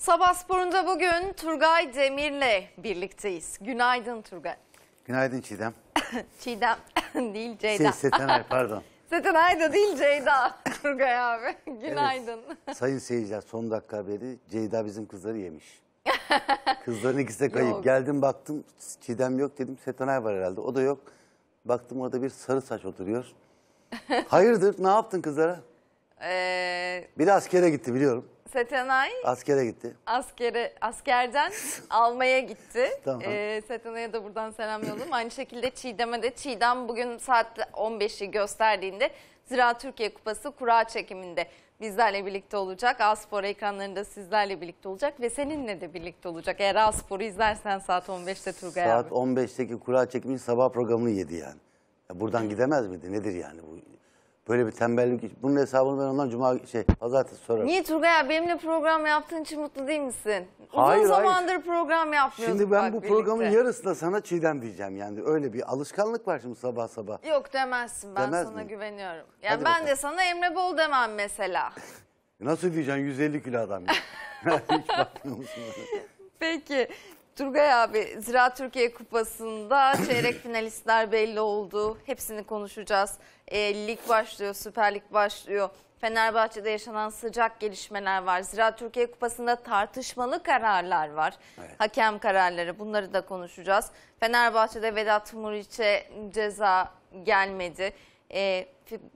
Sabah sporunda bugün Turgay Demir'le birlikteyiz. Günaydın Turgay. Günaydın Çiğdem. Çiğdem değil Ceyda. Şey, Setenay pardon. Setenay da değil Ceyda Turgay abi. Günaydın. Evet. Sayın seyirciler son dakika haberi Ceyda bizim kızları yemiş. Kızların ikisi de kayıp. Yok. Geldim baktım Çiğdem yok dedim Setenay var herhalde. O da yok. Baktım orada bir sarı saç oturuyor. Hayırdır ne yaptın kızlara? Ee... Bir de askere gitti biliyorum. Setenay Askere gitti. askere, askerden almaya gitti. Tamam. Ee, Setenay'a da buradan selam yollayalım. Aynı şekilde Çiğdem'e de Çiğdem bugün saat 15'i gösterdiğinde Zira Türkiye Kupası kura çekiminde bizlerle birlikte olacak. Aspor ekranlarında sizlerle birlikte olacak ve seninle de birlikte olacak. Eğer Aspor'u izlersen saat 15'te Turgay Saat abi. 15'teki kura çekimin sabah programını yedi yani. Ya buradan gidemez miydi? Nedir yani bu? Böyle bir tembellik. Bunun hesabını ben ondan cuma şey pazartesi sorarım. Niye Turgay abi benimle program yaptığın için mutlu değil misin? Uzun Hayır, zamandır program yapmıyoruz. Şimdi ben bak bu birlikte. programın yarısında sana Çiğdem diyeceğim yani. Öyle bir alışkanlık var şimdi sabah sabah. Yok demezsin ben Demez sana mi? güveniyorum. Yani Hadi ben bakalım. de sana Emre Bol demem mesela. Nasıl diyeceksin 150 kilo adam. ya? Peki Turgay abi Zira Türkiye Kupası'nda çeyrek finalistler belli oldu. Hepsini konuşacağız e, lig başlıyor, Süper Lig başlıyor. Fenerbahçe'de yaşanan sıcak gelişmeler var. Zira Türkiye Kupası'nda tartışmalı kararlar var. Evet. Hakem kararları bunları da konuşacağız. Fenerbahçe'de Vedat Muriç'e ceza gelmedi. E,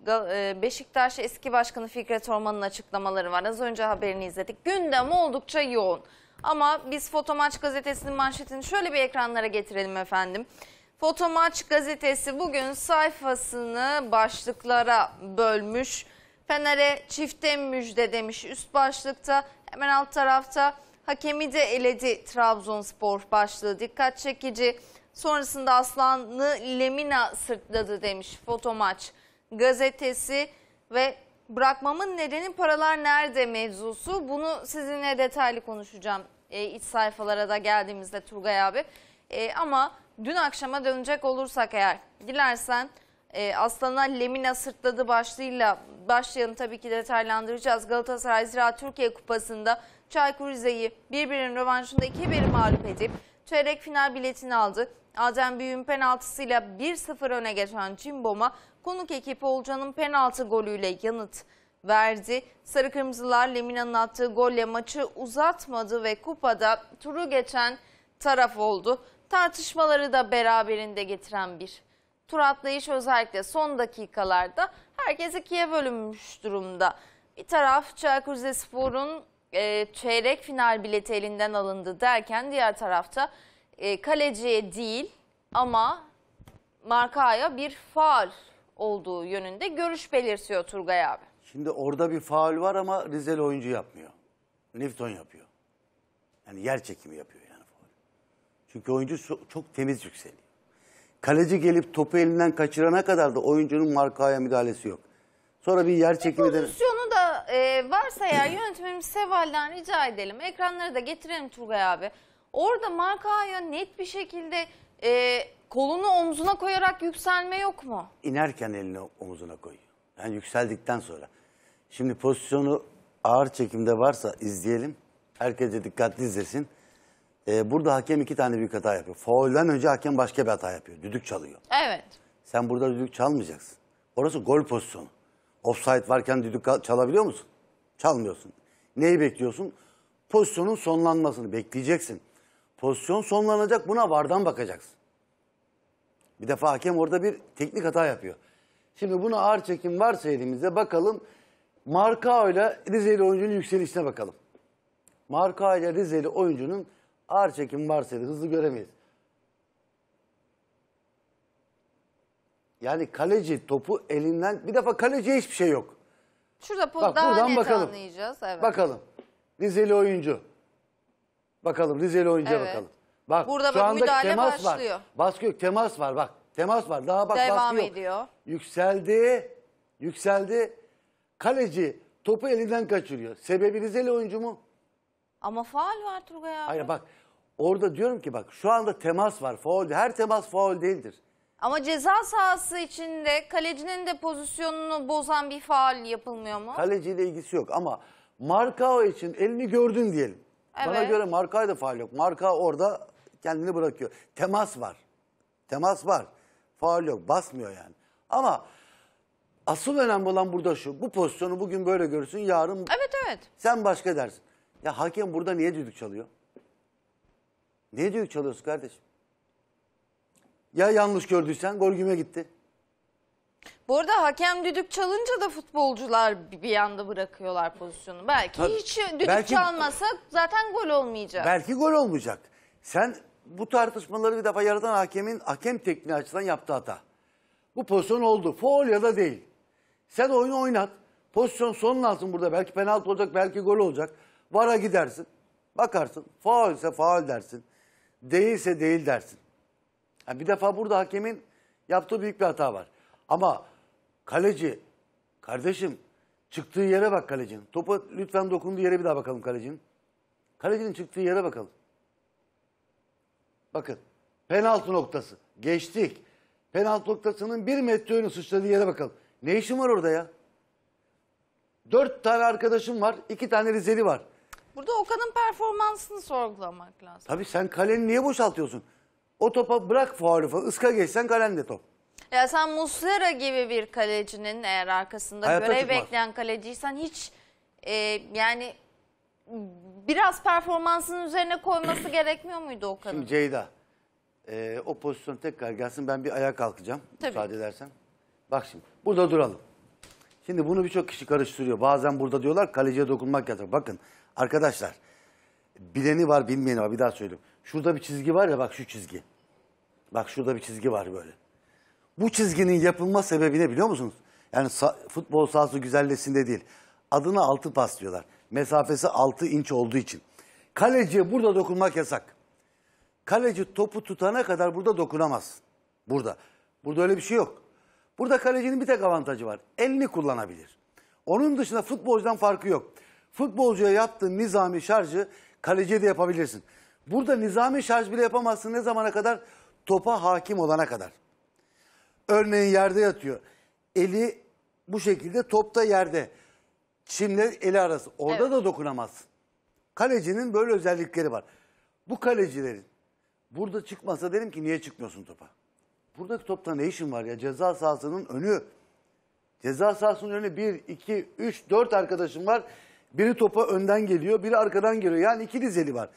e Beşiktaş eski başkanı Fikret Orman'ın açıklamaları var. Az önce haberini izledik. Gündem oldukça yoğun. Ama biz Fotomaç gazetesinin manşetini şöyle bir ekranlara getirelim efendim. Fotomaç gazetesi bugün sayfasını başlıklara bölmüş. Fener'e çifte müjde demiş üst başlıkta. Hemen alt tarafta hakemi de eledi Trabzonspor başlığı dikkat çekici. Sonrasında Aslanlı Lemina sırtladı demiş Fotomaç gazetesi ve bırakmamın nedeni paralar nerede mevzusu. Bunu sizinle detaylı konuşacağım e, iç sayfalara da geldiğimizde Turgay abi. E, ama dün akşama dönecek olursak eğer dilersen e, Aslan'a Lemina sırtladı başlığıyla başlayalım tabii ki detaylandıracağız. Galatasaray Zira Türkiye Kupası'nda Çaykur Rize'yi birbirinin rövanşında 2-1 mağlup edip çeyrek final biletini aldı. Adem Büyük'ün penaltısıyla 1-0 öne geçen Cimbom'a konuk ekip Olcan'ın penaltı golüyle yanıt verdi. Sarı Kırmızılar Lemina'nın attığı golle maçı uzatmadı ve kupada turu geçen taraf oldu tartışmaları da beraberinde getiren bir tur atlayış özellikle son dakikalarda herkes ikiye bölünmüş durumda. Bir taraf Çaykur Rizespor'un e, çeyrek final bileti elinden alındı derken diğer tarafta e, kaleciye değil ama markaya bir faal olduğu yönünde görüş belirtiyor Turgay abi. Şimdi orada bir faul var ama Rizeli oyuncu yapmıyor. Newton yapıyor. Yani yer çekimi yapıyor. Çünkü oyuncu çok temiz yükseliyor. Kaleci gelip topu elinden kaçırana kadar da oyuncunun markaya müdahalesi yok. Sonra bir yer çekimi de... Pozisyonu da e, varsa ya yönetmenimiz Seval'den rica edelim. Ekranları da getirelim Turgay abi. Orada markaya net bir şekilde e, kolunu omzuna koyarak yükselme yok mu? İnerken elini omzuna koyuyor. Yani yükseldikten sonra. Şimdi pozisyonu ağır çekimde varsa izleyelim. Herkese de dikkatli izlesin. E, burada hakem iki tane büyük hata yapıyor. Faulden önce hakem başka bir hata yapıyor. Düdük çalıyor. Evet. Sen burada düdük çalmayacaksın. Orası gol pozisyonu. Offside varken düdük çalabiliyor musun? Çalmıyorsun. Neyi bekliyorsun? Pozisyonun sonlanmasını bekleyeceksin. Pozisyon sonlanacak buna vardan bakacaksın. Bir defa hakem orada bir teknik hata yapıyor. Şimdi buna ağır çekim varsa elimizde bakalım. Marka ile Rizeli oyuncunun yükselişine bakalım. Marka ile Rizeli oyuncunun Ağır çekim varsaydı hızlı göremeyiz. Yani kaleci topu elinden bir defa kaleciye hiçbir şey yok. Şurada poz Bak, daha net bakalım. anlayacağız. Evet. Bakalım. Rizeli oyuncu. Bakalım Rizeli oyuncuya Evet. bakalım. Bak Burada şu bak anda temas başlıyor. var. Baskı yok temas var bak. Temas var. Daha bak Devam baskı yok. ediyor. Yükseldi. Yükseldi. Kaleci topu elinden kaçırıyor. Sebebi Rizeli oyuncu mu? Ama faal var Turgay abi. Hayır bak Orada diyorum ki bak şu anda temas var faul. Her temas faul değildir. Ama ceza sahası içinde kalecinin de pozisyonunu bozan bir faal yapılmıyor mu? Kaleciyle ilgisi yok ama Markao için elini gördün diyelim. Evet. Bana göre Markao'ya da faal yok. Markao orada kendini bırakıyor. Temas var. Temas var. Faal yok. Basmıyor yani. Ama asıl önemli olan burada şu. Bu pozisyonu bugün böyle görürsün yarın. Evet evet. Sen başka dersin. Ya hakem burada niye düdük çalıyor? Niye düğük çalıyorsun kardeşim? Ya yanlış gördüysen gol güme gitti. Bu arada hakem düdük çalınca da futbolcular bir anda bırakıyorlar pozisyonu. Belki Tabii, hiç düdük belki, çalmasa zaten gol olmayacak. Belki gol olmayacak. Sen bu tartışmaları bir defa yaratan hakemin hakem tekniği açısından yaptığı hata. Bu pozisyon oldu. Foul ya da değil. Sen oyunu oynat. Pozisyon sonlansın burada. Belki penaltı olacak, belki gol olacak. Vara gidersin. Bakarsın. Faul ise faul dersin. Değilse değil dersin. Yani bir defa burada hakemin yaptığı büyük bir hata var. Ama kaleci, kardeşim çıktığı yere bak kalecinin. Topa lütfen dokunduğu yere bir daha bakalım kalecinin. Kalecinin çıktığı yere bakalım. Bakın penaltı noktası. Geçtik. Penaltı noktasının bir metre önü sıçradığı yere bakalım. Ne işin var orada ya? Dört tane arkadaşım var. iki tane Rizeli var. Burada Okan'ın performansını sorgulamak lazım. Tabii sen kaleni niye boşaltıyorsun? O topa bırak faalifa ıska geçsen kalende top. Ya sen Muslera gibi bir kalecinin eğer arkasında Hayata görev çıkmaz. bekleyen kaleciysen hiç e, yani biraz performansının üzerine koyması gerekmiyor muydu Okan'ın? Şimdi Ceyda e, o pozisyon tekrar gelsin ben bir ayağa kalkacağım Tabii. müsaade edersen. Bak şimdi burada duralım. Şimdi bunu birçok kişi karıştırıyor. Bazen burada diyorlar kaleciye dokunmak yasak. Bakın Arkadaşlar bileni var bilmeyeni var bir daha söyleyeyim. Şurada bir çizgi var ya bak şu çizgi. Bak şurada bir çizgi var böyle. Bu çizginin yapılma sebebi ne biliyor musunuz? Yani sa futbol sahası güzellesinde değil. Adına altı pas diyorlar. Mesafesi altı inç olduğu için. Kaleciye burada dokunmak yasak. Kaleci topu tutana kadar burada dokunamaz. Burada. Burada öyle bir şey yok. Burada kalecinin bir tek avantajı var. Elini kullanabilir. Onun dışında futbolcudan farkı yok. Futbolcuya yaptığın nizami şarjı kaleciye de yapabilirsin. Burada nizami şarj bile yapamazsın ne zamana kadar? Topa hakim olana kadar. Örneğin yerde yatıyor. Eli bu şekilde topta yerde. Çimle eli arası. Orada evet. da dokunamazsın. Kalecinin böyle özellikleri var. Bu kalecilerin burada çıkmasa derim ki niye çıkmıyorsun topa? Buradaki topta ne işin var ya? Ceza sahasının önü. Ceza sahasının önü 1, 2, 3, 4 arkadaşım var. Biri topa önden geliyor, biri arkadan geliyor. Yani iki dizeli var.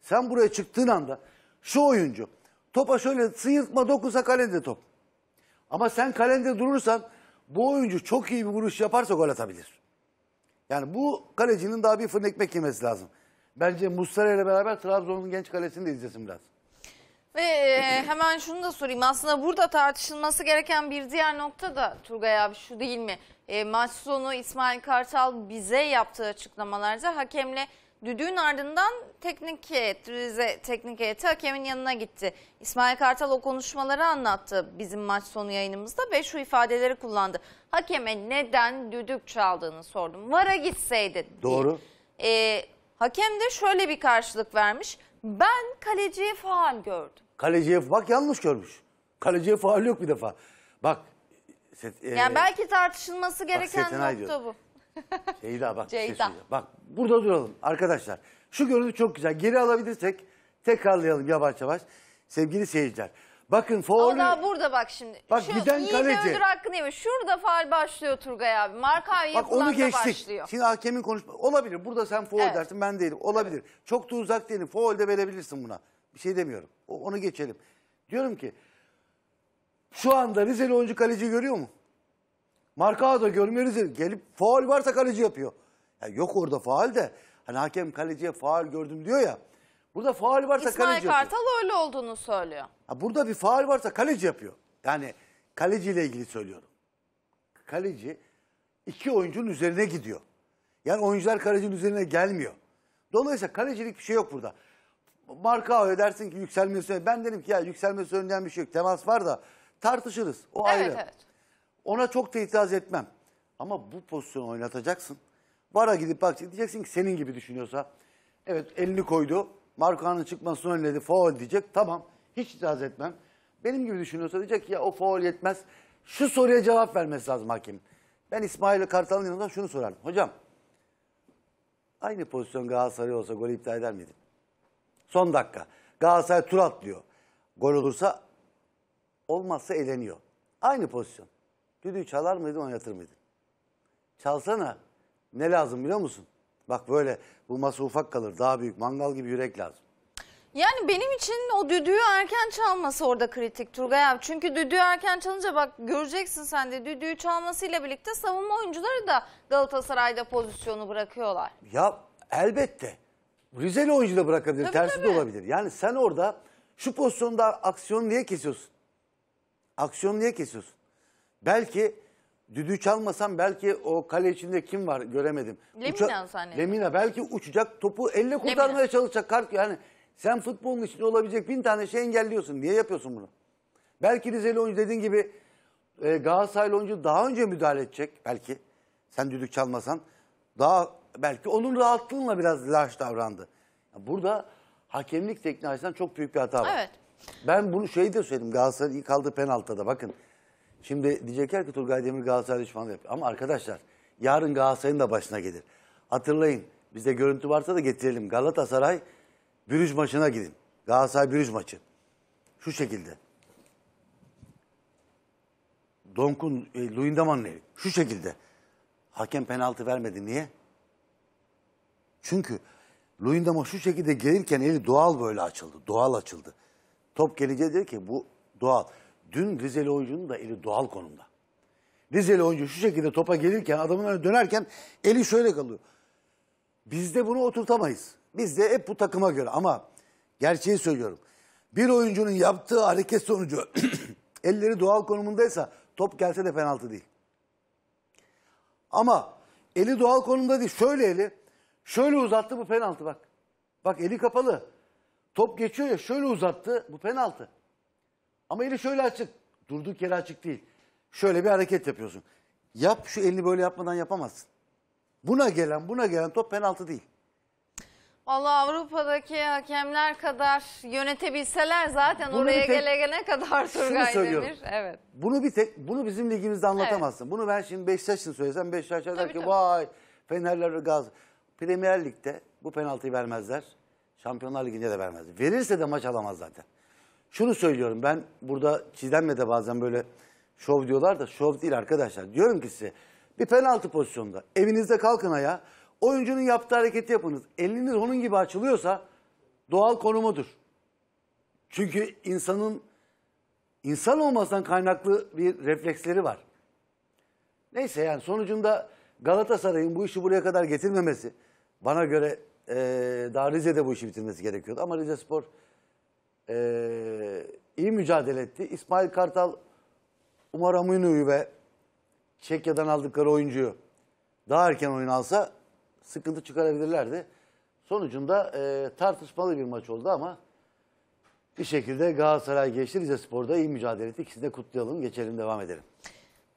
Sen buraya çıktığın anda şu oyuncu topa şöyle sıyırtma dokunsa kalende top. Ama sen kalende durursan bu oyuncu çok iyi bir vuruş yaparsa gol atabilir. Yani bu kalecinin daha bir fırın ekmek yemesi lazım. Bence Muslera ile beraber Trabzon'un genç kalesini de izlesin biraz. Ve e, hemen şunu da sorayım. Aslında burada tartışılması gereken bir diğer nokta da Turgay abi şu değil mi? E, maç sonu İsmail Kartal bize yaptığı açıklamalarda hakemle düdüğün ardından teknik heyet, Rize teknik heyeti hakemin yanına gitti. İsmail Kartal o konuşmaları anlattı bizim maç sonu yayınımızda ve şu ifadeleri kullandı. Hakeme neden düdük çaldığını sordum. Vara gitseydi. Doğru. E, hakem de şöyle bir karşılık vermiş. Ben kaleciye faal gördüm. Kaleciye bak yanlış görmüş. Kaleciye faal yok bir defa. Bak. Set, e, Yani belki tartışılması gereken Setenay nokta diyorum. bu. Ceyda bak. Şey Ceyda. bak burada duralım arkadaşlar. Şu görüntü çok güzel. Geri alabilirsek tekrarlayalım yavaş yavaş. Sevgili seyirciler. Bakın Ama faulü daha burada bak şimdi. Bak giden iyi kaleci. de hakkını yeme. Şurada faal başlıyor Turgay abi. Marka Bak onu geçtik. başlıyor. Şimdi hakemin konuşma olabilir. Burada sen foul Evet. dersin ben değilim. Olabilir. Çok da uzak değilim. Foul de verebilirsin buna. Bir şey demiyorum. O, onu geçelim. Diyorum ki şu anda Rizeli oyuncu kaleci görüyor mu? Marka da görmüyor Rizeli. Gelip faal varsa kaleci yapıyor. Ya yok orada faal de. Hani hakem kaleciye faal gördüm diyor ya. Burada faal varsa İsmail kaleci Kartal yapıyor. öyle olduğunu söylüyor. Ha, burada bir faal varsa kaleci yapıyor. Yani kaleciyle ilgili söylüyorum. Kaleci iki oyuncunun üzerine gidiyor. Yani oyuncular kalecinin üzerine gelmiyor. Dolayısıyla kalecilik bir şey yok burada marka ödersin ki yükselmesi önemli. Ben dedim ki ya yükselmesi önemli bir şey yok. Temas var da tartışırız. O Evet, ayrı. evet. Ona çok da itiraz etmem. Ama bu pozisyonu oynatacaksın. Vara gidip bak diyeceksin ki senin gibi düşünüyorsa. Evet elini koydu. Markanın çıkmasını önledi. foul diyecek. Tamam. Hiç itiraz etmem. Benim gibi düşünüyorsa diyecek ki ya o foul yetmez. Şu soruya cevap vermesi lazım hakim. Ben İsmail Kartal'ın yanında şunu sorardım. Hocam aynı pozisyon Galatasaray olsa golü iptal eder miydin? Son dakika. Galatasaray tur atlıyor. Gol olursa olmazsa eleniyor. Aynı pozisyon. Düdüğü çalar mıydın oynatır mıydın? Çalsana ne lazım biliyor musun? Bak böyle bu masa ufak kalır daha büyük mangal gibi yürek lazım. Yani benim için o düdüğü erken çalması orada kritik Turgay abi. Çünkü düdüğü erken çalınca bak göreceksin sen de düdüğü çalmasıyla birlikte savunma oyuncuları da Galatasaray'da pozisyonu bırakıyorlar. Ya elbette. Rizel oyuncu da bırakabilir. Tabii, tersi tabii. de olabilir. Yani sen orada şu pozisyonda aksiyonu niye kesiyorsun? Aksiyonu niye kesiyorsun? Belki düdüğü çalmasam belki o kale içinde kim var göremedim. Lemina zannediyorum. Lemina belki uçacak topu elle kurtarmaya Lemina. çalışacak. Kart yani sen futbolun içinde olabilecek bin tane şey engelliyorsun. Niye yapıyorsun bunu? Belki Rizeli oyuncu dediğin gibi e, Galatasaraylı oyuncu daha önce müdahale edecek belki. Sen düdük çalmasan daha belki onun rahatlığıyla biraz laş davrandı. burada hakemlik tekniği çok büyük bir hata var. Evet. Ben bunu şey de söyledim Galatasaray'ın ilk aldığı penaltıda bakın. Şimdi diyecekler ki Turgay Demir Galatasaray düşmanı yapıyor. Ama arkadaşlar yarın Galatasaray'ın da başına gelir. Hatırlayın bizde görüntü varsa da getirelim. Galatasaray Brüj maçına gidin. Galatasaray Brüj maçı. Şu şekilde. Donkun, e, Luyendama'nın evi. Şu şekilde. Hakem penaltı vermedi. Niye? Çünkü Luyendama şu şekilde gelirken eli doğal böyle açıldı. Doğal açıldı. Top geleceği dedi ki bu doğal. Dün Rizeli oyuncunun da eli doğal konumda. Rizeli oyuncu şu şekilde topa gelirken adamın önüne dönerken eli şöyle kalıyor. Biz de bunu oturtamayız. Biz de hep bu takıma göre ama gerçeği söylüyorum. Bir oyuncunun yaptığı hareket sonucu elleri doğal konumundaysa top gelse de penaltı değil. Ama eli doğal konumda değil. Şöyle eli Şöyle uzattı bu penaltı bak. Bak eli kapalı. Top geçiyor ya şöyle uzattı bu penaltı. Ama eli şöyle açık. Durduk yere açık değil. Şöyle bir hareket yapıyorsun. Yap şu elini böyle yapmadan yapamazsın. Buna gelen buna gelen top penaltı değil. Valla Avrupa'daki hakemler kadar yönetebilseler zaten Bunu oraya bir tek- gele gele kadar Şunu Turgay söylüyorum. Evet. Bunu bir tek bunu bizim ligimizde anlatamazsın. Bunu ben şimdi Beşiktaş için söylesem Beşiktaş der ki tabii. vay Fenerler gaz. Premier Lig'de bu penaltıyı vermezler. Şampiyonlar Ligi'nde de vermez. Verirse de maç alamaz zaten. Şunu söylüyorum ben burada çizdenme de bazen böyle şov diyorlar da şov değil arkadaşlar. Diyorum ki size bir penaltı pozisyonda evinizde kalkın ayağa. Oyuncunun yaptığı hareketi yapınız. Eliniz onun gibi açılıyorsa doğal konumudur. Çünkü insanın insan olmasından kaynaklı bir refleksleri var. Neyse yani sonucunda Galatasaray'ın bu işi buraya kadar getirmemesi bana göre e, daha Rize'de bu işi bitirmesi gerekiyordu. Ama Rize Spor e, iyi mücadele etti. İsmail Kartal Umar Aminu'yu ve Çekya'dan aldıkları oyuncuyu daha erken oyun alsa sıkıntı çıkarabilirlerdi. Sonucunda e, tartışmalı bir maç oldu ama bir şekilde Galatasaray geçti. Rize Spor'da iyi mücadele etti. İkisini de kutlayalım. Geçelim devam edelim.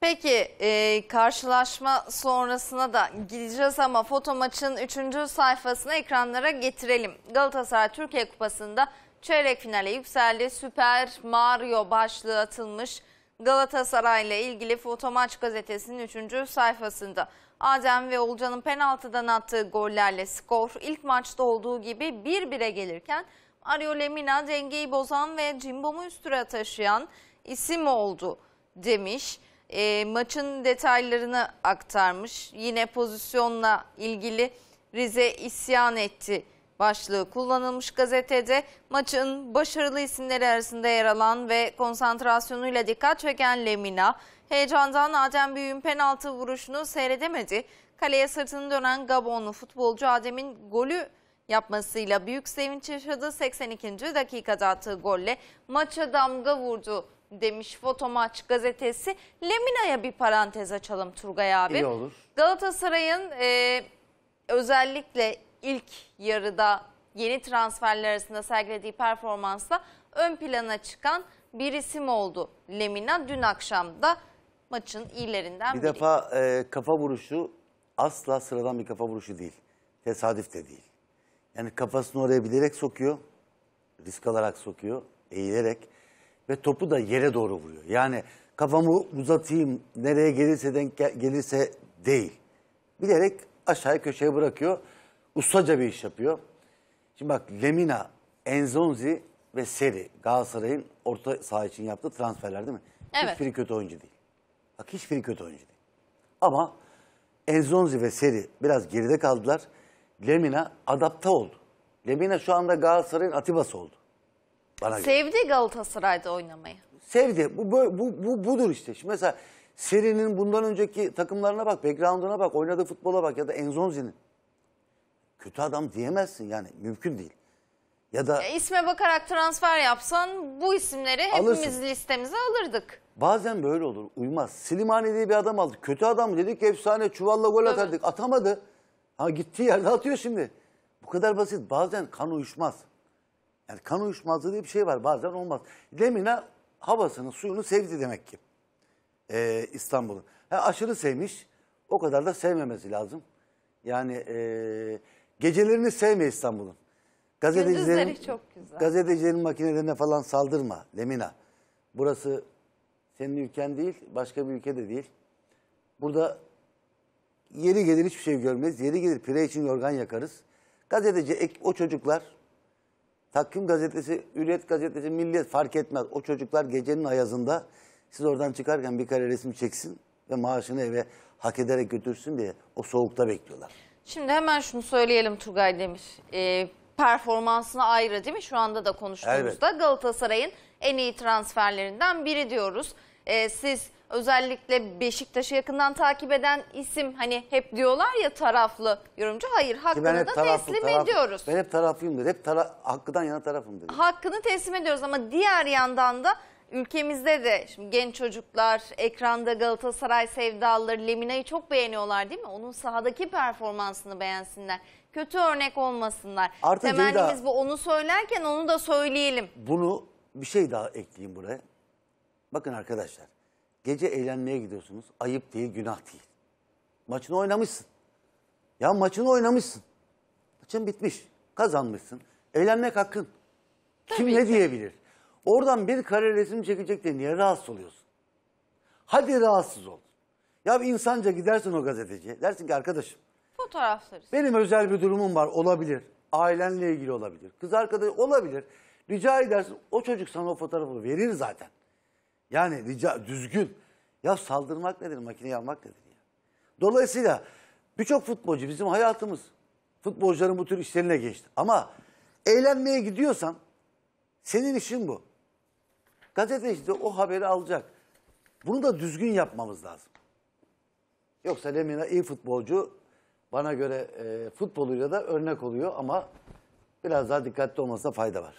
Peki e, karşılaşma sonrasına da gideceğiz ama foto maçın 3. sayfasını ekranlara getirelim. Galatasaray Türkiye Kupası'nda çeyrek finale yükseldi. Süper Mario başlığı atılmış Galatasaray ile ilgili foto maç gazetesinin 3. sayfasında. Adem ve Olcan'ın penaltıdan attığı gollerle skor ilk maçta olduğu gibi 1-1'e gelirken Mario Lemina dengeyi bozan ve Cimbom'u üstüne taşıyan isim oldu demiş e, maçın detaylarını aktarmış. Yine pozisyonla ilgili Rize isyan etti başlığı kullanılmış gazetede. Maçın başarılı isimleri arasında yer alan ve konsantrasyonuyla dikkat çeken Lemina, heyecandan Adem Büyük'ün penaltı vuruşunu seyredemedi. Kaleye sırtını dönen Gabonlu futbolcu Adem'in golü yapmasıyla büyük sevinç yaşadı. 82. dakikada attığı golle maça damga vurdu demiş Fotomaç gazetesi. Lemina'ya bir parantez açalım Turgay abi. İyi olur. Galatasaray'ın e, özellikle ilk yarıda yeni transferler arasında sergilediği performansla ön plana çıkan bir isim oldu Lemina. Dün akşam da maçın iyilerinden bir biri. Bir defa e, kafa vuruşu asla sıradan bir kafa vuruşu değil. Tesadüf de değil. Yani kafasını oraya bilerek sokuyor. Risk alarak sokuyor. Eğilerek ve topu da yere doğru vuruyor. Yani kafamı uzatayım nereye gelirse denk gelirse değil. Bilerek aşağıya köşeye bırakıyor. Ustaca bir iş yapıyor. Şimdi bak Lemina, Enzonzi ve Seri Galatasaray'ın orta saha için yaptığı transferler değil mi? Evet. Hiçbiri kötü oyuncu değil. Bak hiçbiri kötü oyuncu değil. Ama Enzonzi ve Seri biraz geride kaldılar. Lemina adapte oldu. Lemina şu anda Galatasaray'ın Atiba'sı oldu. Bana göre. Sevdi Galatasaray'da oynamayı. Sevdi. Bu, bu, bu, bu budur işte. Şimdi mesela Seri'nin bundan önceki takımlarına bak, background'una bak, oynadığı futbola bak ya da Enzonzi'nin. Kötü adam diyemezsin yani mümkün değil. Ya da E, İsme bakarak transfer yapsan bu isimleri hepimiz Alırsın. listemize alırdık. bazen böyle olur uymaz. Slimani diye bir adam aldı. Kötü adam dedik efsane çuvalla gol atardık. Atamadı. Ha gittiği yerde atıyor şimdi. Bu kadar basit. Bazen kan uyuşmaz. Yani kan uyuşmazlığı diye bir şey var. Bazen olmaz. Lemina havasını, suyunu sevdi demek ki. Ee, İstanbul'un. Ha, aşırı sevmiş. O kadar da sevmemesi lazım. Yani e, gecelerini sevme İstanbul'un. Gazetecilerin, Gündüzleri çok güzel. gazetecilerin makinelerine falan saldırma Lemina. Burası senin ülken değil, başka bir ülkede değil. Burada yeri gelir hiçbir şey görmeyiz. Yeri gelir pire için yorgan yakarız. Gazeteci o çocuklar Takvim gazetesi, Hürriyet gazetesi, Milliyet fark etmez. O çocuklar gecenin ayazında siz oradan çıkarken bir kare resim çeksin ve maaşını eve hak ederek götürsün diye o soğukta bekliyorlar. Şimdi hemen şunu söyleyelim Turgay Demir. Ee, performansına ayrı değil mi? Şu anda da konuştuğumuzda evet. Galatasaray'ın en iyi transferlerinden biri diyoruz. Ee, siz özellikle Beşiktaş'ı yakından takip eden isim hani hep diyorlar ya taraflı yorumcu. Hayır hakkını da taraflı, teslim taraflı. ediyoruz. Ben hep taraflıyımdır. Hep tara hakkıdan yana tarafım tarafımdır. Hakkını teslim ediyoruz ama diğer yandan da ülkemizde de şimdi genç çocuklar ekranda Galatasaray sevdalıları Lemina'yı çok beğeniyorlar değil mi? Onun sahadaki performansını beğensinler. Kötü örnek olmasınlar. Artık şey Temennimiz bu. Onu söylerken onu da söyleyelim. Bunu bir şey daha ekleyeyim buraya. Bakın arkadaşlar Gece eğlenmeye gidiyorsunuz. Ayıp değil, günah değil. Maçını oynamışsın. Ya maçını oynamışsın. Maçın bitmiş. Kazanmışsın. Eğlenmek hakkın. Kim ne ki. diyebilir? Oradan bir kare resim çekecek de niye rahatsız oluyorsun? Hadi rahatsız ol. Ya bir insanca gidersin o gazeteci, Dersin ki arkadaşım. Fotoğrafları. Benim özel bir durumum var. Olabilir. Ailenle ilgili olabilir. Kız arkadaşı olabilir. Rica edersin. O çocuk sana o fotoğrafı verir zaten. Yani rica, düzgün. Ya saldırmak nedir, makine almak nedir? Ya? Dolayısıyla birçok futbolcu bizim hayatımız. Futbolcuların bu tür işlerine geçti. Ama eğlenmeye gidiyorsan senin işin bu. Gazeteci de o haberi alacak. Bunu da düzgün yapmamız lazım. Yoksa Lemina iyi futbolcu. Bana göre e, futboluyla da örnek oluyor ama biraz daha dikkatli olmasına fayda var.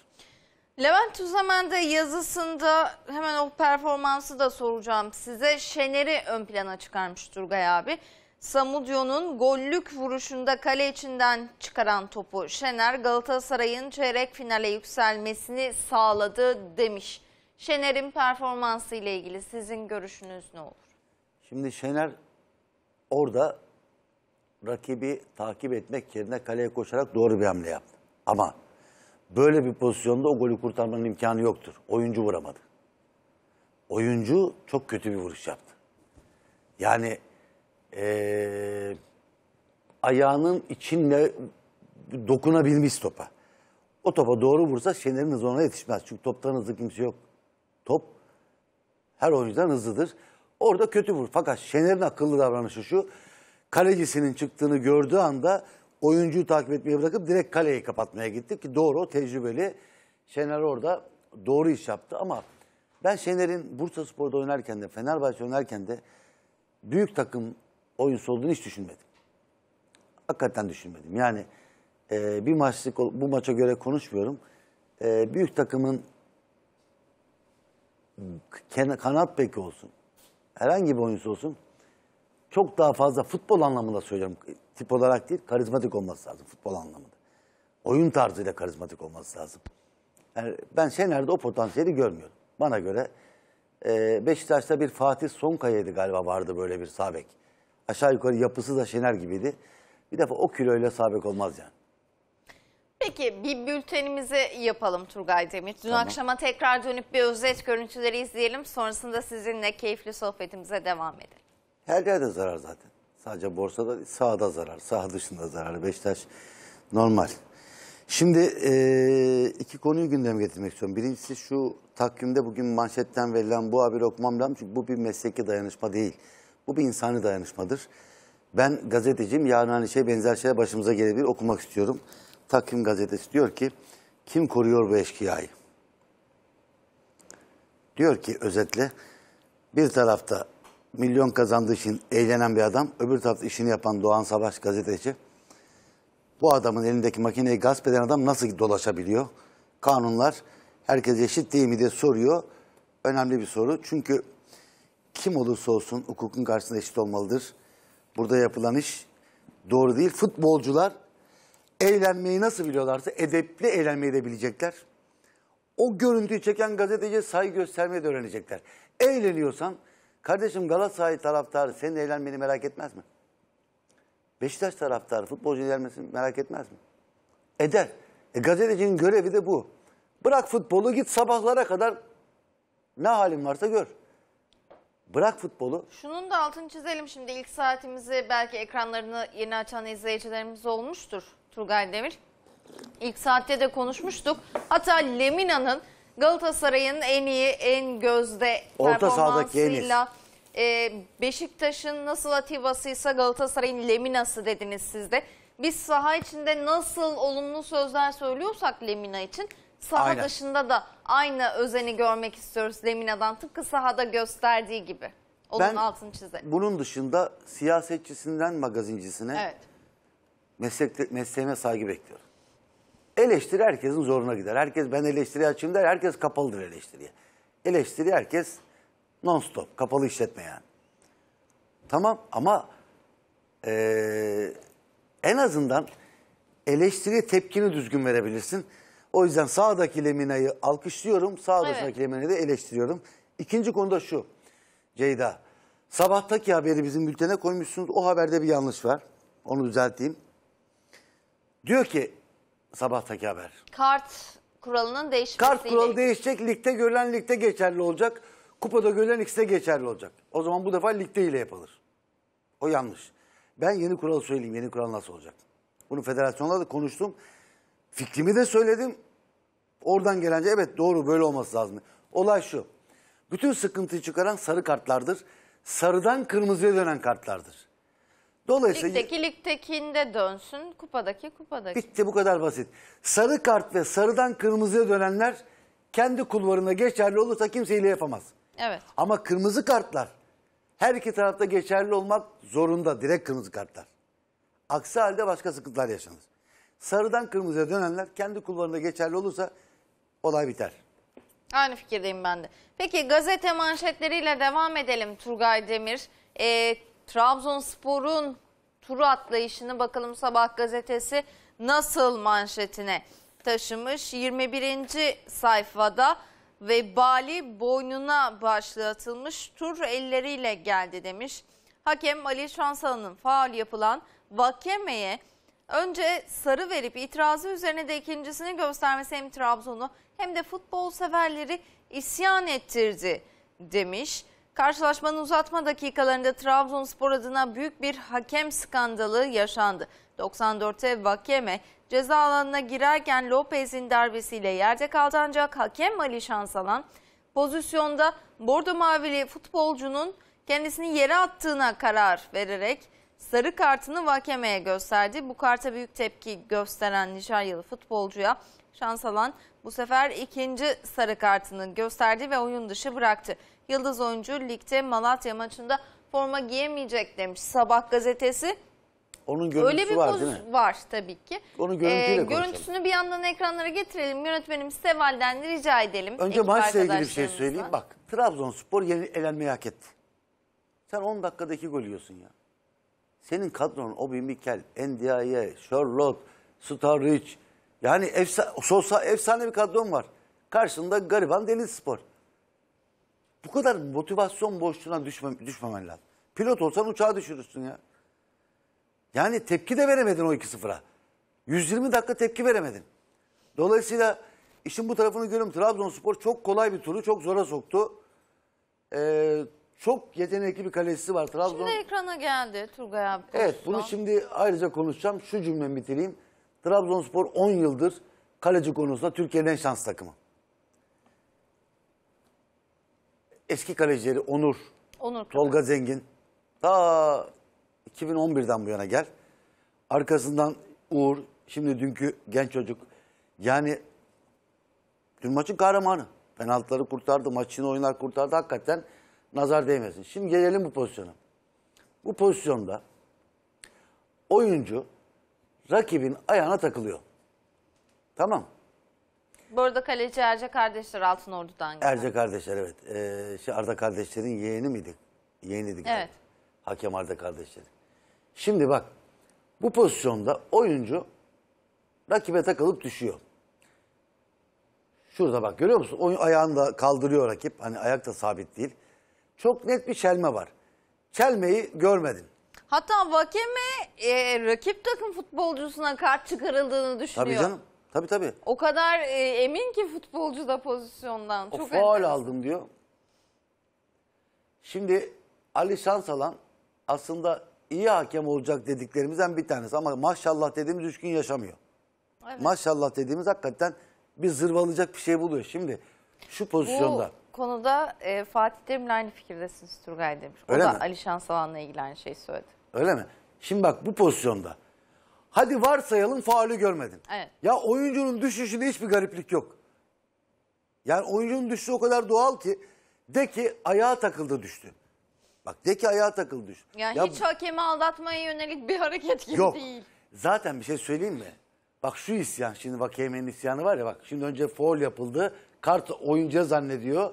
Levent Uzaman'da yazısında hemen o performansı da soracağım size. Şener'i ön plana çıkarmış Turgay abi. Samudio'nun gollük vuruşunda kale içinden çıkaran topu Şener Galatasaray'ın çeyrek finale yükselmesini sağladı demiş. Şener'in performansı ile ilgili sizin görüşünüz ne olur? Şimdi Şener orada rakibi takip etmek yerine kaleye koşarak doğru bir hamle yaptı. Ama böyle bir pozisyonda o golü kurtarmanın imkanı yoktur. Oyuncu vuramadı. Oyuncu çok kötü bir vuruş yaptı. Yani ee, ayağının içinle dokunabilmiş topa. O topa doğru vursa Şener'in hızı ona yetişmez. Çünkü toptan hızlı kimse yok. Top her oyuncudan hızlıdır. Orada kötü vur. Fakat Şener'in akıllı davranışı şu. Kalecisinin çıktığını gördüğü anda oyuncuyu takip etmeyi bırakıp direkt kaleyi kapatmaya gittik ki doğru tecrübeli. Şener orada doğru iş yaptı ama ben Şener'in Bursa Spor'da oynarken de Fenerbahçe oynarken de büyük takım oyuncusu olduğunu hiç düşünmedim. Hakikaten düşünmedim. Yani e, bir maçlık bu maça göre konuşmuyorum. E, büyük takımın kanat peki olsun. Herhangi bir oyuncusu olsun çok daha fazla futbol anlamında söylüyorum. Tip olarak değil, karizmatik olması lazım futbol anlamında. Oyun tarzıyla karizmatik olması lazım. Yani ben Şener'de o potansiyeli görmüyorum. Bana göre e, Beşiktaş'ta bir Fatih Sonkaya'ydı galiba vardı böyle bir sabek. Aşağı yukarı yapısı da Şener gibiydi. Bir defa o kiloyla sabek olmaz yani. Peki bir bültenimizi yapalım Turgay Demir. Dün tamam. akşama tekrar dönüp bir özet görüntüleri izleyelim. Sonrasında sizinle keyifli sohbetimize devam edelim. Her yerde zarar zaten. Sadece borsada değil, sahada zarar, saha dışında zarar. Beşiktaş normal. Şimdi e, iki konuyu gündem getirmek istiyorum. Birincisi şu takvimde bugün manşetten verilen bu haberi okumam lazım. Çünkü bu bir mesleki dayanışma değil. Bu bir insani dayanışmadır. Ben gazeteciyim. Yarın aynı şey benzer şeyler başımıza gelebilir. Okumak istiyorum. Takvim gazetesi diyor ki kim koruyor bu eşkıyayı? Diyor ki özetle bir tarafta milyon kazandığı için eğlenen bir adam. Öbür tarafta işini yapan Doğan Savaş gazeteci. Bu adamın elindeki makineyi gasp eden adam nasıl dolaşabiliyor? Kanunlar herkes eşit değil mi diye soruyor. Önemli bir soru. Çünkü kim olursa olsun hukukun karşısında eşit olmalıdır. Burada yapılan iş doğru değil. Futbolcular eğlenmeyi nasıl biliyorlarsa edepli eğlenmeyi de bilecekler. O görüntüyü çeken gazeteci saygı göstermeyi de öğrenecekler. Eğleniyorsan Kardeşim Galatasaray taraftarı senin eğlenmeni merak etmez mi? Beşiktaş taraftarı futbolcu eğlenmesini merak etmez mi? Eder. E, gazetecinin görevi de bu. Bırak futbolu git sabahlara kadar ne halin varsa gör. Bırak futbolu. Şunun da altını çizelim şimdi ilk saatimizi belki ekranlarını yeni açan izleyicilerimiz olmuştur Turgay Demir. İlk saatte de konuşmuştuk. Hatta Lemina'nın Galatasaray'ın en iyi, en gözde Orta performansıyla e, Beşiktaş'ın nasıl Atiba'sıysa Galatasaray'ın Lemina'sı dediniz siz de. Biz saha içinde nasıl olumlu sözler söylüyorsak Lemina için saha Aynen. dışında da aynı özeni görmek istiyoruz Lemina'dan tıpkı sahada gösterdiği gibi. Onun ben altını çizelim. bunun dışında siyasetçisinden magazincisine evet. meslek, mesleğime saygı bekliyorum. Eleştiri herkesin zoruna gider. Herkes ben eleştiri açayım der. Herkes kapalıdır eleştiriye. Eleştiri herkes non stop. Kapalı işletme yani. Tamam ama e, en azından eleştiriye tepkini düzgün verebilirsin. O yüzden sağdaki Lemina'yı alkışlıyorum. Sağdaki evet. Lemina'yı da eleştiriyorum. İkinci konuda şu. Ceyda. Sabahtaki haberi bizim bültene koymuşsunuz. O haberde bir yanlış var. Onu düzelteyim. Diyor ki sabahtaki haber. Kart kuralının değişmesiyle. Kart kuralı değişecek. Ligde görülen ligde geçerli olacak. Kupada görülen ikisi de geçerli olacak. O zaman bu defa ligde ile yapılır. O yanlış. Ben yeni kuralı söyleyeyim. Yeni kural nasıl olacak? Bunu federasyonla da konuştum. Fikrimi de söyledim. Oradan gelince, evet doğru böyle olması lazım. Olay şu. Bütün sıkıntıyı çıkaran sarı kartlardır. Sarıdan kırmızıya dönen kartlardır. Dolayısıyla Ligdeki ligdekinde dönsün, kupadaki kupadaki. bitti bu kadar basit. Sarı kart ve sarıdan kırmızıya dönenler kendi kulvarına geçerli olursa kimseyle yapamaz. Evet. Ama kırmızı kartlar her iki tarafta geçerli olmak zorunda direkt kırmızı kartlar. Aksi halde başka sıkıntılar yaşanır. Sarıdan kırmızıya dönenler kendi kulvarında geçerli olursa olay biter. Aynı fikirdeyim ben de. Peki gazete manşetleriyle devam edelim Turgay Demir. Ee, Trabzonspor'un turu atlayışını bakalım Sabah gazetesi nasıl manşetine taşımış. 21. sayfada ve Bali boynuna başlatılmış tur elleriyle geldi demiş. Hakem Ali Şansalan'ın faal yapılan Vakeme'ye önce sarı verip itirazı üzerine de ikincisini göstermesi hem Trabzon'u hem de futbol severleri isyan ettirdi demiş. Karşılaşmanın uzatma dakikalarında Trabzonspor adına büyük bir hakem skandalı yaşandı. 94'te Vakeme ceza alanına girerken Lopez'in darbesiyle yerde kaldı ancak hakem Ali Şansalan pozisyonda Bordo Mavili futbolcunun kendisini yere attığına karar vererek sarı kartını Vakeme'ye gösterdi. Bu karta büyük tepki gösteren Nijeryalı futbolcuya Şansalan bu sefer ikinci sarı kartını gösterdi ve oyun dışı bıraktı. Yıldız oyuncu ligde Malatya maçında forma giyemeyecek demiş Sabah gazetesi. Onun görüntüsü Öyle bir var poz değil mi? var tabii ki. Onun görüntüyle ee, Görüntüsünü konuşalım. bir yandan ekranlara getirelim. Yönetmenimiz Seval'den rica edelim. Önce maçla ilgili bir şey söyleyeyim. Bak Trabzonspor elenmeyi hak etti. Sen 10 dakikadaki 2 gol yiyorsun ya. Senin kadron Obi Mikel, Ndiaye, Charlotte, Starrich. Yani efsa, Sosa efsane bir kadron var. Karşında gariban Denizli Spor. Bu kadar motivasyon boşluğuna düşme, düşmemen lazım. Pilot olsan uçağı düşürürsün ya. Yani tepki de veremedin o 2-0'a. 120 dakika tepki veremedin. Dolayısıyla işin bu tarafını görüyorum. Trabzonspor çok kolay bir turu çok zora soktu. Ee, çok yetenekli bir kalecisi var Trabzon. Şimdi ekrana geldi Turgay abi. Konuştan. Evet bunu şimdi ayrıca konuşacağım. Şu cümlemi bitireyim. Trabzonspor 10 yıldır kaleci konusunda Türkiye'nin en şans takımı. eski kalecileri Onur, Onur Tolga Zengin ta 2011'den bu yana gel. Arkasından Uğur, şimdi dünkü genç çocuk. Yani dün maçın kahramanı. Penaltıları kurtardı, maçın oyunlar kurtardı. Hakikaten nazar değmesin. Şimdi gelelim bu pozisyona. Bu pozisyonda oyuncu rakibin ayağına takılıyor. Tamam bu arada kaleci Erce kardeşler Altın Ordu'dan geldi. Erce kardeşler evet. Ee, şey Arda kardeşlerin yeğeni miydi? Yeğeniydi galiba. Evet. Hakem Arda kardeşleri. Şimdi bak bu pozisyonda oyuncu rakibe takılıp düşüyor. Şurada bak görüyor musun? Oyun ayağını da kaldırıyor rakip. Hani ayak da sabit değil. Çok net bir çelme var. Çelmeyi görmedin. Hatta Vakeme e, rakip takım futbolcusuna kart çıkarıldığını düşünüyor. Tabii canım. Tabii tabii. O kadar e, emin ki futbolcu da pozisyondan. O Çok faal enteresan. aldım diyor. Şimdi Ali Şansalan aslında iyi hakem olacak dediklerimizden bir tanesi. Ama maşallah dediğimiz üç gün yaşamıyor. Evet. Maşallah dediğimiz hakikaten bir zırvalayacak bir şey buluyor. Şimdi şu pozisyonda. Bu konuda e, Fatih Terim'le aynı fikirdesiniz Turgay Demir. O Öyle da mi? Ali Şansalan'la ilgili aynı şeyi söyledi. Öyle mi? Şimdi bak bu pozisyonda. Hadi varsayalım faulü görmedin. Evet. Ya oyuncunun düşüşünde hiçbir gariplik yok. Yani oyuncunun düşüşü o kadar doğal ki de ki ayağa takıldı düştü. Bak de ki ayağa takıldı düştü. Yani ya, hiç hakemi aldatmaya yönelik bir hareket gibi yok. değil. Zaten bir şey söyleyeyim mi? Bak şu isyan şimdi bak hakemin isyanı var ya bak şimdi önce foul yapıldı. Kart oyuncu zannediyor.